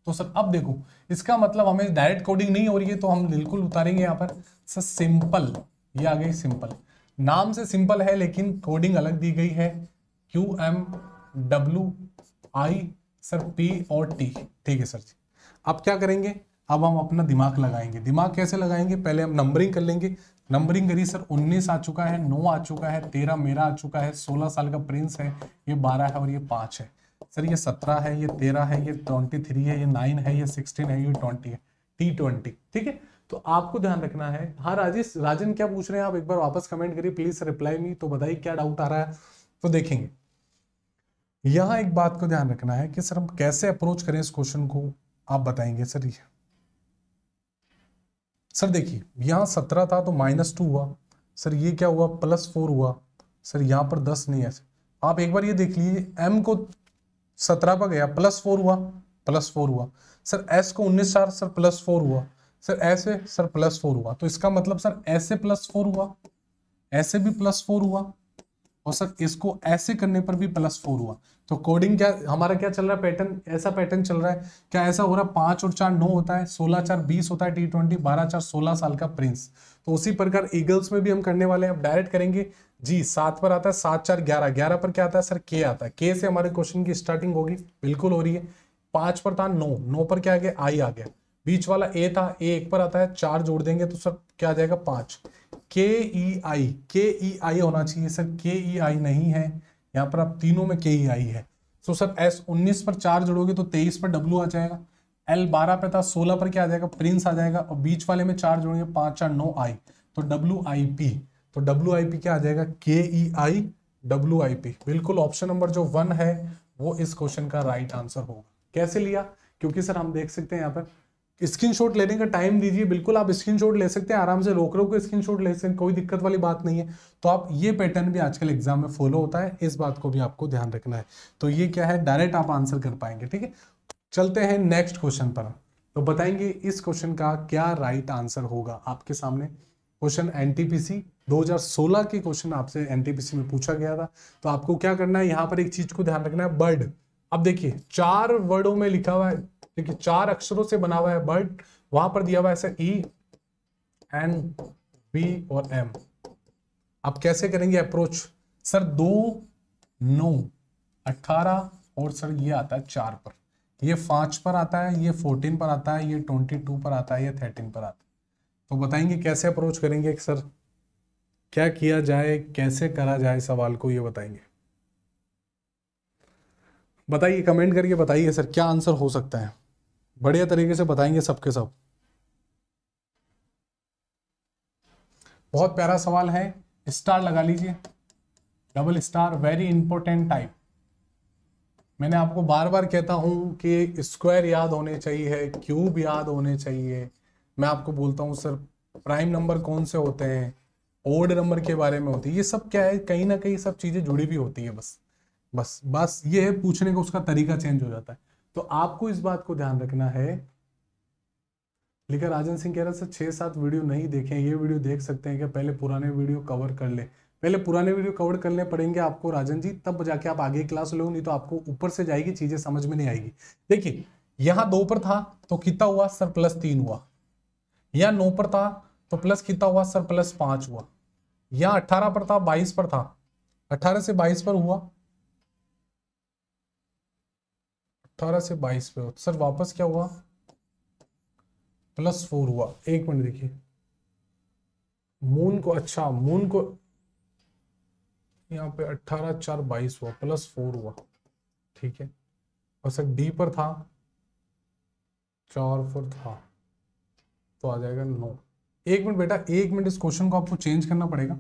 तो सर अब देखो इसका मतलब हमें डायरेक्ट कोडिंग नहीं हो रही है तो हम बिल्कुल उतारेंगे यहाँ पर सर सिंपल ये आ गई सिंपल नाम से सिंपल है लेकिन कोडिंग अलग दी गई है Q M W I sir P और टी ठीक है सर जी अब क्या करेंगे अब हम अपना दिमाग लगाएंगे दिमाग कैसे लगाएंगे पहले हम नंबरिंग कर लेंगे नंबरिंग करिए सर 19 आ चुका है 9 आ चुका है 13 मेरा आ चुका है 16 साल का प्रिंस है ये 12 है और ये 5 है सर ये 17 है ये 13 है ये 23 है ये 9 है ये 16 है ये 20 है टी ट्वेंटी ठीक है तो आपको ध्यान रखना है हाँ राजेश राजन क्या पूछ रहे हैं आप एक बार वापस कमेंट करिए प्लीज रिप्लाई मी तो बताइए क्या डाउट आ रहा है तो देखेंगे यहाँ एक बात को ध्यान रखना है कि सर हम कैसे अप्रोच करें इस क्वेश्चन को आप बताएंगे सर ये सर देखिए यहाँ सत्रह था तो माइनस टू हुआ सर ये क्या हुआ प्लस फोर हुआ सर यहाँ पर दस नहीं है आप एक बार ये देख लीजिए एम को सत्रह पर गया प्लस फोर हुआ प्लस फोर हुआ सर एस को उन्नीस चार सर प्लस फोर हुआ सर ऐसे सर प्लस फोर हुआ तो इसका मतलब सर ऐसे प्लस फोर हुआ ऐसे भी प्लस फोर हुआ और सर इसको ऐसे करने पर भी प्लस फोर हुआ तो कोडिंग क्या हमारा क्या चल रहा है पैटर्न ऐसा पैटर्न चल रहा है क्या ऐसा हो रहा है पांच और चार नौ होता है सोलह चार बीस होता है टी ट्वेंटी बारह चार सोलह साल का प्रिंस तो उसी प्रकार ईगल्स में भी हम करने वाले हैं अब डायरेक्ट करेंगे जी सात पर आता है सात चार ग्यारह ग्यारह पर क्या आता है सर के आता है के से हमारे क्वेश्चन की स्टार्टिंग होगी बिल्कुल हो रही है पांच पर था नौ नौ पर क्या आ गया आई आ गया बीच वाला ए था ए एक पर आता है चार जोड़ देंगे तो सर क्या आ जाएगा पांच के ई आई के ई आई होना चाहिए सर के ई आई नहीं है यहाँ पर आप तीनों में के ही आई है सो सर एस उन्नीस पर चार जोड़ोगे तो तेईस पर डब्ल्यू आ जाएगा एल बारह पे था सोलह पर क्या आ जाएगा प्रिंस आ जाएगा और बीच वाले में चार जोड़ेंगे पाँच चार नौ आई तो डब्ल्यू आई पी तो डब्ल्यू आई पी क्या आ जाएगा K E I W I P बिल्कुल ऑप्शन नंबर जो वन है वो इस क्वेश्चन का राइट आंसर होगा कैसे लिया क्योंकि सर हम देख सकते हैं यहाँ पर स्क्रीनशॉट लेने का टाइम दीजिए बिल्कुल आप स्क्रीनशॉट ले सकते हैं आराम से रोक रोक स्क्रीनशॉट ले सकते हैं कोई दिक्कत वाली बात नहीं है तो आप ये पैटर्न भी आजकल एग्जाम में फॉलो होता है इस बात को भी आपको ध्यान रखना है तो ये क्या है डायरेक्ट आप आंसर कर पाएंगे ठीक है चलते हैं नेक्स्ट क्वेश्चन पर तो बताएंगे इस क्वेश्चन का क्या राइट आंसर होगा आपके सामने क्वेश्चन हजार 2016 के क्वेश्चन आपसे एनटीपीसी में पूछा गया था तो आपको क्या करना है यहाँ पर एक चीज को ध्यान रखना है बर्ड अब देखिए चार वर्डों में लिखा हुआ है क्योंकि चार अक्षरों से बना हुआ है बट वहां पर दिया हुआ ऐसा ई एन बी और एम आप कैसे करेंगे अप्रोच सर दो नौ अट्ठारह और सर ये आता है चार पर ये पांच पर आता है ये फोर्टीन पर आता है ये ट्वेंटी टू पर आता है ये थर्टीन पर आता है तो बताएंगे कैसे अप्रोच करेंगे सर क्या किया जाए कैसे करा जाए सवाल को ये बताएंगे बताइए कमेंट करके बताइए सर क्या आंसर हो सकता है बढ़िया तरीके से बताएंगे सबके सब बहुत प्यारा सवाल है स्टार लगा लीजिए double star very important type मैंने आपको बार बार कहता हूं कि स्क्वायर याद होने चाहिए क्यूब याद होने चाहिए मैं आपको बोलता हूं सर प्राइम नंबर कौन से होते हैं ओड नंबर के बारे में होती है ये सब क्या है कहीं ना कहीं सब चीज़ें जुड़ी भी होती है बस बस बस ये है पूछने का उसका तरीका चेंज हो जाता है तो आपको इस बात को ध्यान रखना है लेकिन राजन सिंह कह रहा सर छह सात वीडियो नहीं देखे ये वीडियो देख सकते हैं कि पहले पुराने वीडियो कवर कर ले पहले पुराने वीडियो कवर करने पड़ेंगे आपको राजन जी तब जाके आप आगे क्लास लो नहीं तो आपको ऊपर से जाएगी चीजें समझ में नहीं आएगी देखिए यहां दो पर था तो कितना हुआ सर प्लस तीन हुआ यहां नौ पर था तो प्लस कितना हुआ सर प्लस पांच हुआ यहां अठारह पर था बाईस पर था अठारह से बाईस पर हुआ अट्ठारह से बाईस पे हो तो सर वापस क्या हुआ प्लस फोर हुआ एक मिनट देखिए मून को अच्छा मून को यहाँ पे अट्ठारह चार बाईस हुआ प्लस फोर हुआ ठीक है और सर डी पर था चार पर था तो आ जाएगा नौ एक मिनट बेटा एक मिनट इस क्वेश्चन को आपको चेंज करना पड़ेगा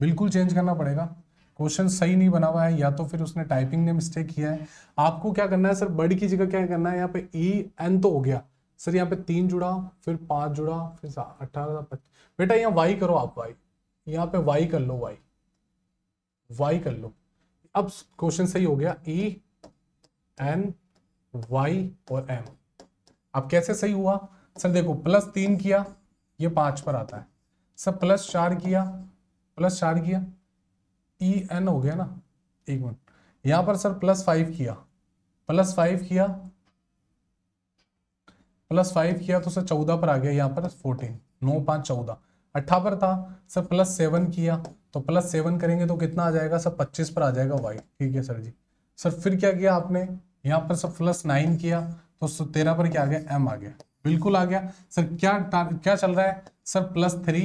बिल्कुल चेंज करना पड़ेगा क्वेश्चन सही नहीं बना हुआ है या तो फिर उसने टाइपिंग ने मिस्टेक किया है आपको क्या करना है सर बर्ड की जगह क्या करना है यहाँ पे ई e, एन तो हो गया सर यहाँ पे तीन जुड़ा फिर पांच जुड़ा फिर अठारह बेटा यहाँ वाई करो आप वाई यहाँ पे वाई कर लो वाई वाई कर लो अब क्वेश्चन सही हो गया ई एन वाई और एम अब कैसे सही हुआ सर देखो प्लस तीन किया ये पांच पर आता है सर प्लस चार किया प्लस चार किया ई e एन हो गया ना एक मिनट यहां पर सर प्लस फाइव किया प्लस फाइव किया प्लस फाइव किया तो सर चौदह पर आ गया यहां पर फोर्टीन नौ पांच चौदह अट्ठा पर था सर प्लस सेवन किया तो प्लस सेवन करेंगे तो कितना आ जाएगा सर पच्चीस पर आ जाएगा वाई ठीक है सर जी सर फिर क्या किया आपने यहाँ पर सर प्लस नाइन किया तो तेरह पर क्या आ गया एम आ गया बिल्कुल आ गया सर क्या क्या चल रहा है sir plus three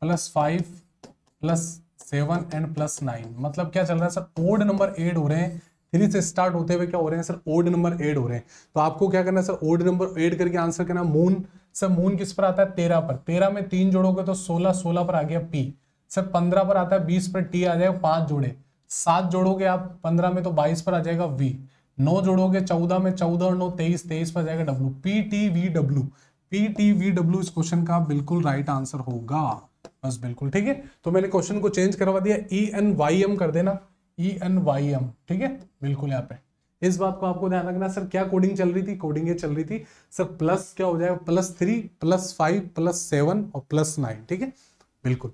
plus five plus seven N plus nine मतलब क्या चल रहा है सर ओड नंबर एड हो रहे हैं थ्री से स्टार्ट होते हुए क्या हो रहे हैं सर ओड नंबर एड हो रहे हैं तो आपको क्या करना है सर ओड नंबर एड करके आंसर करना मून सर मून किस पर आता है तेरह पर तेरह में तीन जोड़ोगे तो सोलह सोलह पर आ गया पी सर पंद्रह पर आता है बीस पर टी आ जाएगा पांच जोड़े सात जोड़ोगे आप पंद्रह में तो बाईस पर आ जाएगा वी नौ जोड़ोगे चौदह में चौदह और नौ तेईस तेईस पर जाएगा W P T V W P T V W इस क्वेश्चन का बिल्कुल राइट आंसर होगा बस बिल्कुल ठीक है तो मैंने क्वेश्चन को चेंज करवा दिया ई एन वाई एम कर देना ई एन वाई एम ठीक है बिल्कुल यहाँ पे इस बात को आपको ध्यान रखना सर क्या कोडिंग चल रही थी कोडिंग ये चल रही थी सर प्लस क्या हो जाएगा plus three plus five plus seven और प्लस नाइन ठीक है बिल्कुल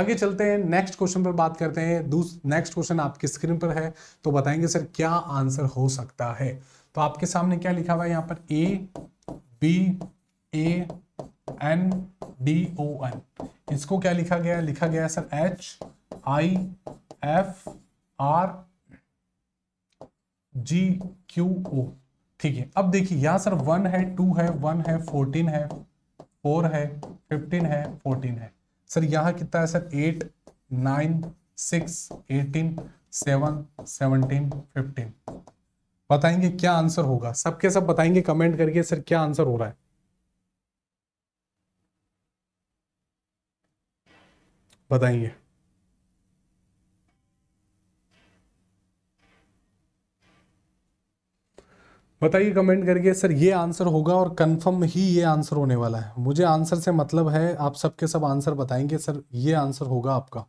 आगे चलते हैं नेक्स्ट क्वेश्चन पर बात करते हैं नेक्स्ट क्वेश्चन आपकी स्क्रीन पर है तो बताएंगे सर क्या आंसर हो सकता है तो आपके सामने क्या लिखा हुआ है यहाँ पर A B A N D O N इसको क्या लिखा गया लिखा गया sir H I F R G Q O ठीक है अब देखिए यहां सर वन है टू है वन है फोर्टीन है फोर है फिफ्टीन है फोर्टीन है सर यहाँ कितना है sir eight nine six eighteen seven seventeen fifteen बताएंगे क्या आंसर होगा सबके सब बताएंगे कमेंट करके सर क्या आंसर हो रहा है बताइए बताइए कमेंट करके सर ये आंसर होगा और कंफर्म ही ये आंसर होने वाला है मुझे आंसर से मतलब है आप सबके सब आंसर बताएंगे सर ये आंसर होगा आपका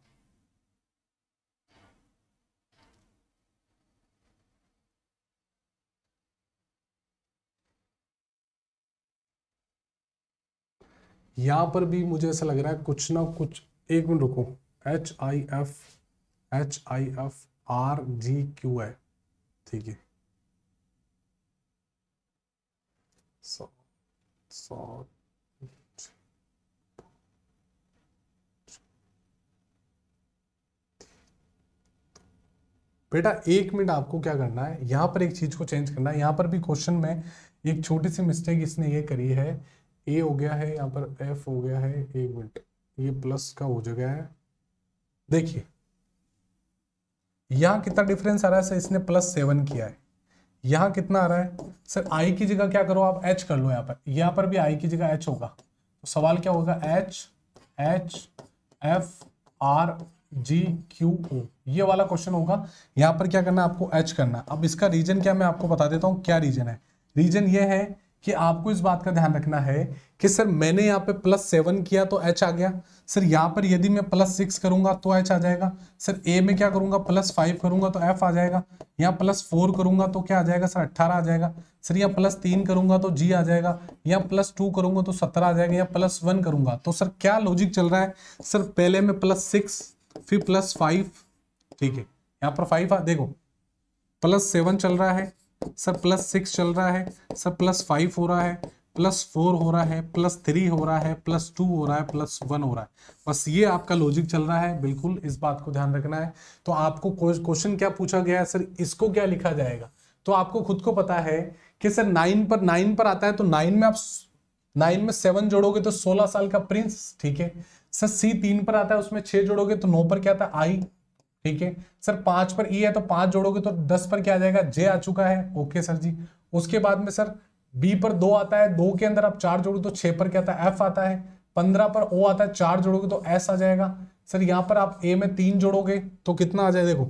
यहां पर भी मुझे ऐसा लग रहा है कुछ ना कुछ एक मिनट रुको H I F H I F R G Q है ठीक है बेटा एक मिनट आपको क्या करना है यहां पर एक चीज़ को चेंज करना है यहां पर भी क्वेश्चन में एक छोटी सी मिस्टेक इसने ये करी है ए हो गया है यहां पर एफ हो गया है एक मिनट ये प्लस का हो जगह है देखिए यहां कितना डिफरेंस आ रहा है सर इसने प्लस सेवन किया है यहां कितना आ रहा है सर आई की जगह क्या करो आप एच कर लो यहां पर यहां पर भी आई की जगह एच होगा तो सवाल क्या होगा H H F R G Q O ये वाला क्वेश्चन होगा यहां पर क्या करना है आपको एच करना अब इसका रीजन क्या मैं आपको बता देता हूं क्या रीजन है रीजन ये है कि आपको इस बात का ध्यान रखना है कि सर मैंने यहाँ पे प्लस सेवन किया तो एच आ गया सर यहाँ पर यदि मैं प्लस सिक्स करूंगा तो एच आ जाएगा सर ए में क्या करूंगा प्लस फाइव करूंगा तो एफ आ जाएगा यहाँ प्लस फोर करूंगा तो क्या आ जाएगा सर अट्ठारह आ जाएगा सर यहाँ प्लस तीन करूंगा तो जी आ जाएगा यहाँ प्लस टू करूंगा तो सत्रह आ जाएगा या प्लस वन करूंगा तो सर क्या लॉजिक चल रहा है सर पहले में प्लस सिक्स फिर प्लस फाइव ठीक है यहाँ पर फाइव देखो प्लस सेवन चल रहा है सर प्लस सिक्स चल रहा है सर प्लस फाइव हो रहा है प्लस फोर हो रहा है प्लस थ्री हो रहा है प्लस टू हो रहा है प्लस वन हो रहा है बस ये आपका लॉजिक चल रहा है बिल्कुल इस बात को ध्यान रखना है तो आपको क्वेश्चन क्या पूछा गया है सर इसको क्या लिखा जाएगा तो आपको खुद को पता है कि सर नाइन पर नाइन पर आता है तो नाइन में आप नाइन में सेवन जोड़ोगे तो सोलह साल का प्रिंस ठीक है सर सी तीन पर आता है उसमें छह जोड़ोगे तो नौ पर क्या आता है आई ठीक है सर पांच पर ई e है तो पांच जोड़ोगे तो दस पर क्या आ जाएगा जे आ चुका है ओके सर जी उसके बाद में सर बी पर दो आता है दो के अंदर आप चार जोड़ो तो छह पर क्या आता है एफ आता है पंद्रह पर ओ आता है चार जोड़ोगे तो एस आ जाएगा सर यहाँ पर आप ए में तीन जोड़ोगे तो कितना आ जाए देखो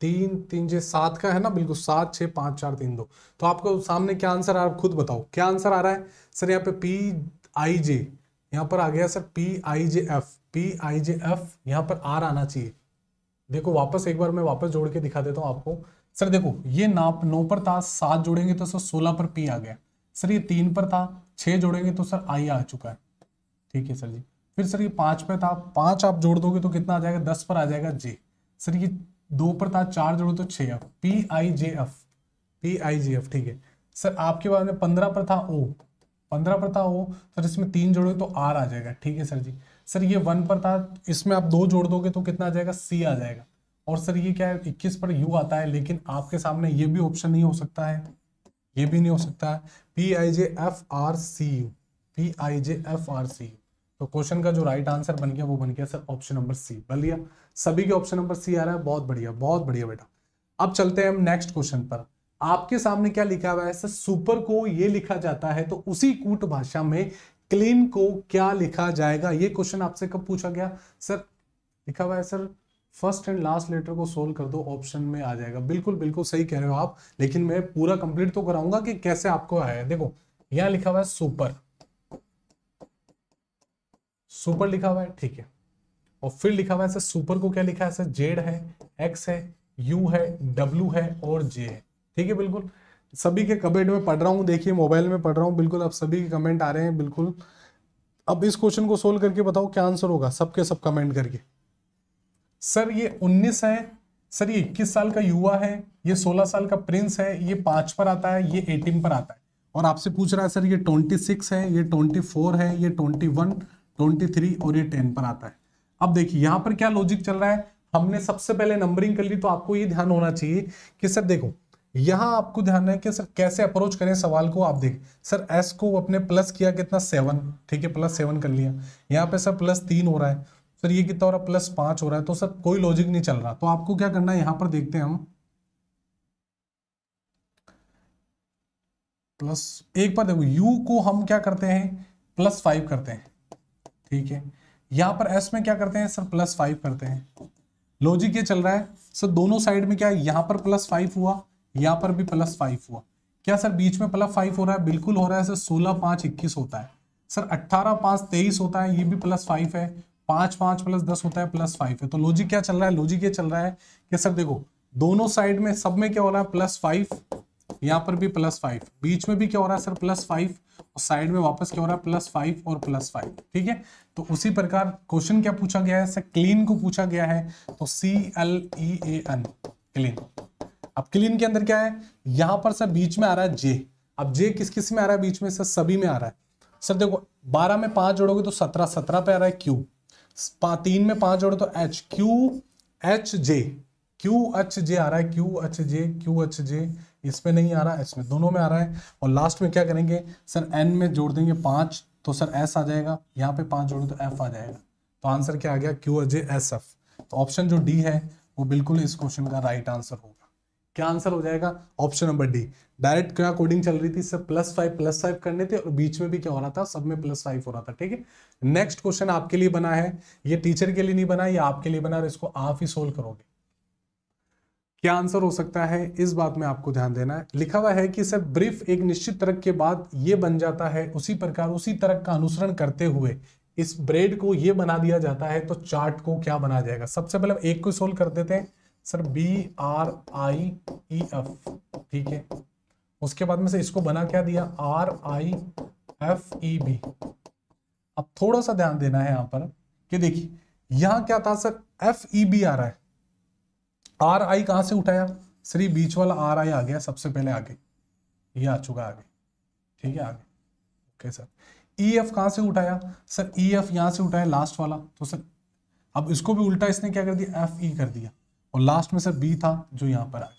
तीन तीन जे सात का है ना बिल्कुल सात छह पाँच चार तीन दो तो आपको सामने क्या आंसर आ रहा खुद बताओ क्या आंसर आ रहा है सर यहाँ पे पी आई जे यहाँ पर आ गया sir P I J F P I J F यहाँ पर आर आना चाहिए देखो वापस एक बार मैं वापस जोड़ के दिखा देता हूँ आपको सर देखो ये नाप नौ पर था सात जोड़ेंगे तो सर सोलह पर पी आ गया सर ये तीन पर था छह जोड़ेंगे तो सर आई आ चुका है ठीक है सर जी फिर सर ये पांच पर था पांच आप जोड़ दोगे तो कितना आ जाएगा दस पर आ जाएगा जे सर ये दो पर था चार जोड़ो तो छे F P I J F P I J F ठीक है सर आपके बाद में पंद्रह पर था ओ पंद्रह पर था ओ सर इसमें तीन जोड़ोगे तो आर आ जाएगा ठीक है सर जी सर ये वन पर था इसमें आप दो जोड़ दोगे तो कितना आ जाएगा सी आ जाएगा और सर ये क्या है इक्कीस पर यू आता है लेकिन आपके सामने ये भी ऑप्शन नहीं हो सकता है ये भी नहीं हो सकता है P I J F R C U P I J F R C U तो क्वेश्चन का जो राइट आंसर बन गया वो बन गया सर ऑप्शन नंबर सी बलिया सभी के ऑप्शन नंबर सी आ रहा है बहुत बढ़िया बहुत बढ़िया बेटा अब चलते हैं हम नेक्स्ट क्वेश्चन पर आपके सामने क्या लिखा हुआ है सर सुपर को ये लिखा जाता है तो उसी कूट भाषा में क्लीन को क्या लिखा जाएगा ये क्वेश्चन आपसे कब पूछा गया सर लिखा हुआ है sir first and last letter को सोल्व कर दो ऑप्शन में आ जाएगा बिल्कुल बिल्कुल सही कह रहे हो आप लेकिन मैं पूरा कंप्लीट तो कराऊंगा कि कैसे आपको आया देखो यहां लिखा हुआ है सुपर सुपर लिखा हुआ है ठीक है और फिर लिखा हुआ है सर सुपर को क्या लिखा है सर जेड है एक्स है यू है डब्ल्यू है और जे है ठीक है बिल्कुल सभी के कमेंट में पढ़ रहा हूँ देखिए मोबाइल में पढ़ रहा हूँ बिल्कुल अब सभी के कमेंट आ रहे हैं बिल्कुल अब इस क्वेश्चन को सोल्व करके बताओ क्या आंसर होगा सबके सब कमेंट करके सर ये 19 है सर ये 21 साल का युवा है ये 16 साल का प्रिंस है ये पांच पर आता है ये एटीन पर आता है और आपसे पूछ रहा है सर ये 26 है ये 24 है ये 21, 23 और ये 10 पर आता है अब देखिए यहाँ पर क्या लॉजिक चल रहा है हमने सबसे पहले नंबरिंग कर ली तो आपको ये ध्यान होना चाहिए कि सर देखो यहां आपको ध्यान है कि सर कैसे अप्रोच करें सवाल को आप देख सर एस को अपने प्लस किया कितना सेवन ठीक है प्लस सेवन कर लिया यहाँ पे सर प्लस तीन हो रहा है सर ये कितना हो रहा है प्लस पांच हो रहा है तो सर कोई लॉजिक नहीं चल रहा तो आपको क्या करना है यहां पर देखते हैं हम प्लस एक बार देखो यू को हम क्या करते हैं प्लस फाइव करते हैं ठीक है यहां पर एस में क्या करते हैं सर प्लस फाइव करते हैं लॉजिक ये चल रहा है सर दोनों साइड में क्या यहां पर प्लस फाइव हुआ यहाँ पर भी प्लस फाइव हुआ क्या सर बीच में प्लस फाइव हो रहा है बिल्कुल हो रहा है सर सोलह पाँच इक्कीस होता है सर अट्ठारह पाँच तेईस होता है ये भी प्लस फाइव है पाँच पाँच प्लस दस होता है प्लस फाइव है तो लॉजिक क्या चल रहा है लॉजिक ये चल रहा है कि सर देखो दोनों साइड में सब में क्या हो रहा है प्लस फाइव यहाँ पर भी प्लस फाइव बीच में भी क्या हो रहा है सर प्लस फाइव और साइड में वापस क्या हो रहा है प्लस फाइव और प्लस फाइव ठीक है तो उसी प्रकार क्वेश्चन क्या पूछा गया है सर क्लीन को पूछा गया है तो C L E N clean अब क्लीन के अंदर क्या है यहां पर सर बीच में आ रहा है जे अब जे किस किस में आ रहा है बीच में सर सभी में आ रहा है सर देखो बारह में पांच जोड़ोगे तो सत्रह सत्रह पे आ रहा है क्यू तीन में पांच जोड़ो तो H Q H J Q H J आ रहा है Q H J Q H J इसमें नहीं आ रहा है इसमें दोनों में आ रहा है और लास्ट में क्या करेंगे सर एन में जोड़ देंगे पांच तो सर एस आ जाएगा यहाँ पे पांच जोड़ो तो एफ आ जाएगा तो आंसर क्या आ गया Q H J S F तो ऑप्शन जो डी है वो बिल्कुल इस क्वेश्चन का राइट आंसर होगा क्या आंसर हो जाएगा ऑप्शन नंबर डी डायरेक्ट क्या कोडिंग चल रही थी इससे प्लस फाइव प्लस फाइव करने थे और बीच में भी क्या हो रहा था सब में प्लस फाइव हो रहा था ठीक है नेक्स्ट क्वेश्चन आपके लिए बना है ये टीचर के लिए नहीं बना ये आपके लिए बना और इसको आप ही सोल्व करोगे क्या आंसर हो सकता है इस बात में आपको ध्यान देना है लिखा हुआ है कि सर ब्रीफ एक निश्चित तर्क के बाद ये बन जाता है उसी प्रकार उसी तर्क का अनुसरण करते हुए इस ब्रेड को ये बना दिया जाता है तो चार्ट को क्या बना जाएगा सबसे पहले एक को सोल्व कर देते हैं sir B R I E F ठीक है उसके बाद में से इसको बना क्या दिया R I F E B अब थोड़ा सा ध्यान देना है यहां पर कि देखिए यहां क्या था सर एफ ई बी आ रहा है आर आई कहां से उठाया सर बीच वाला आर आई आ गया सबसे पहले आगे ये आ चुका आगे ठीक है आगे ओके सर ई एफ कहां से उठाया सर ई e, एफ यहां से उठाया लास्ट वाला तो सर अब इसको भी उल्टा इसने क्या कर दिया एफ ई e कर दिया और लास्ट में सर बी था जो यहाँ पर आ गया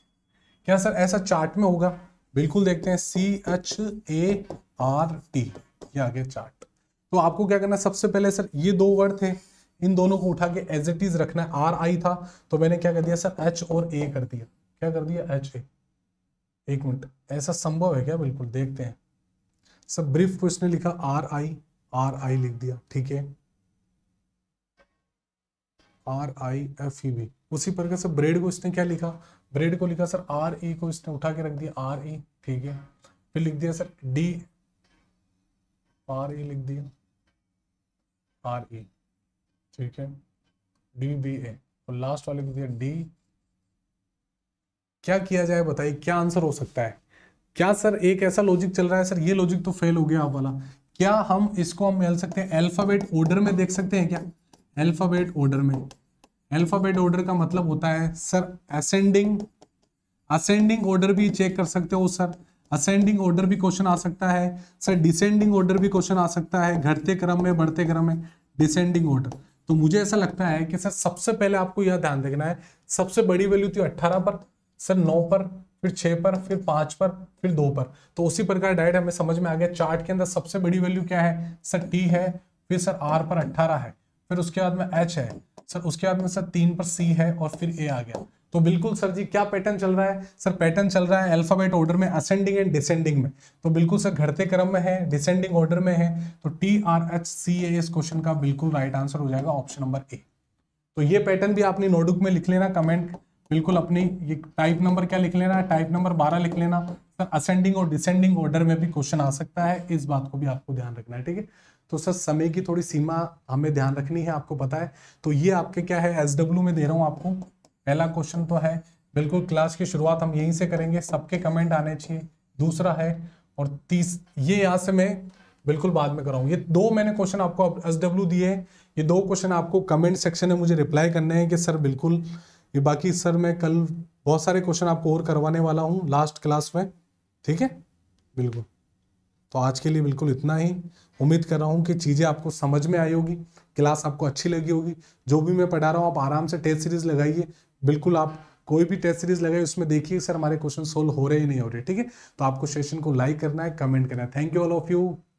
क्या सर ऐसा चार्ट में होगा बिल्कुल देखते हैं C H A R T ये आ गया चार्ट तो आपको क्या करना सबसे पहले सर ये दो वर्ड थे इन दोनों को उठा के एज इट इज रखना है आर आई था तो मैंने क्या कर दिया सर एच और ए कर दिया क्या कर दिया एच ए एक मिनट ऐसा संभव है क्या बिल्कुल देखते हैं सर ब्रीफ को इसने लिखा आर आई आर आई लिख दिया ठीक है R I F E V उसी प्रकार से ब्रेड को इसने क्या लिखा ब्रेड को लिखा सर आर ई को इसने उठा के रख दिया आर ई e, ठीक है फिर लिख दिया सर डी आर ई लिख दिया आर ई e, ठीक है डी बी ए और लास्ट वाले लिख दिया डी क्या किया जाए बताइए क्या आंसर हो सकता है क्या सर एक ऐसा लॉजिक चल रहा है सर ये लॉजिक तो फेल हो गया आप वाला क्या हम इसको हम मिल सकते हैं अल्फाबेट ऑर्डर में देख सकते हैं क्या अल्फ़ाबेट ऑर्डर में अल्फ़ाबेट ऑर्डर का मतलब होता है सर असेंडिंग असेंडिंग ऑर्डर भी चेक कर सकते हो सर असेंडिंग ऑर्डर भी क्वेश्चन आ सकता है सर डिसेंडिंग ऑर्डर भी क्वेश्चन आ सकता है घटते क्रम में बढ़ते क्रम में डिसेंडिंग ऑर्डर तो मुझे ऐसा लगता है कि सर सबसे पहले आपको यह ध्यान देखना है सबसे बड़ी वैल्यू थी अट्ठारह पर सर नौ पर फिर छह पर फिर पांच पर फिर दो पर तो उसी प्रकार डायरेक्ट हमें समझ में आ गया चार्ट के अंदर सबसे बड़ी वैल्यू क्या है सर टी है फिर सर आर पर अट्ठारह है फिर उसके बाद में एच है सर उसके बाद में सर तीन पर सी है और फिर ए आ गया तो बिल्कुल सर जी क्या पैटर्न चल रहा है सर पैटर्न चल रहा है अल्फाबेट ऑर्डर में असेंडिंग एंड डिसेंडिंग में तो बिल्कुल सर घटते क्रम में है डिसेंडिंग ऑर्डर में है तो T R H C A इस क्वेश्चन का बिल्कुल राइट आंसर हो जाएगा ऑप्शन नंबर ए तो ये पैटर्न भी आपने नोटबुक में लिख लेना कमेंट बिल्कुल अपनी ये टाइप नंबर क्या लिख लेना है टाइप नंबर बारह लिख लेना सर असेंडिंग और डिसेंडिंग ऑर्डर में भी क्वेश्चन आ सकता है इस बात को भी आपको ध्यान रखना है ठीक है तो सर समय की थोड़ी सीमा हमें ध्यान रखनी है आपको पता है तो ये आपके क्या है एस डब्ल्यू में दे रहा हूँ आपको पहला क्वेश्चन तो है बिल्कुल क्लास की शुरुआत हम यहीं से करेंगे सबके कमेंट आने चाहिए दूसरा है और तीस ये यहाँ से मैं बिल्कुल बाद में कराऊँ ये दो मैंने क्वेश्चन आपको एस डब्ल्यू दिए ये दो क्वेश्चन आपको कमेंट सेक्शन में मुझे रिप्लाई करने हैं कि सर बिल्कुल ये बाकी सर मैं कल बहुत सारे क्वेश्चन आपको और करवाने वाला हूँ लास्ट क्लास में ठीक है बिल्कुल तो आज के लिए बिल्कुल इतना ही उम्मीद कर रहा हूँ कि चीज़ें आपको समझ में आई होगी क्लास आपको अच्छी लगी होगी जो भी मैं पढ़ा रहा हूँ आप आराम से टेस्ट सीरीज लगाइए बिल्कुल आप कोई भी टेस्ट सीरीज लगाइए उसमें देखिए सर हमारे क्वेश्चन सोल्व हो रहे ही नहीं हो रहे ठीक है तो आपको सेशन को लाइक करना है कमेंट करना है thank you all of you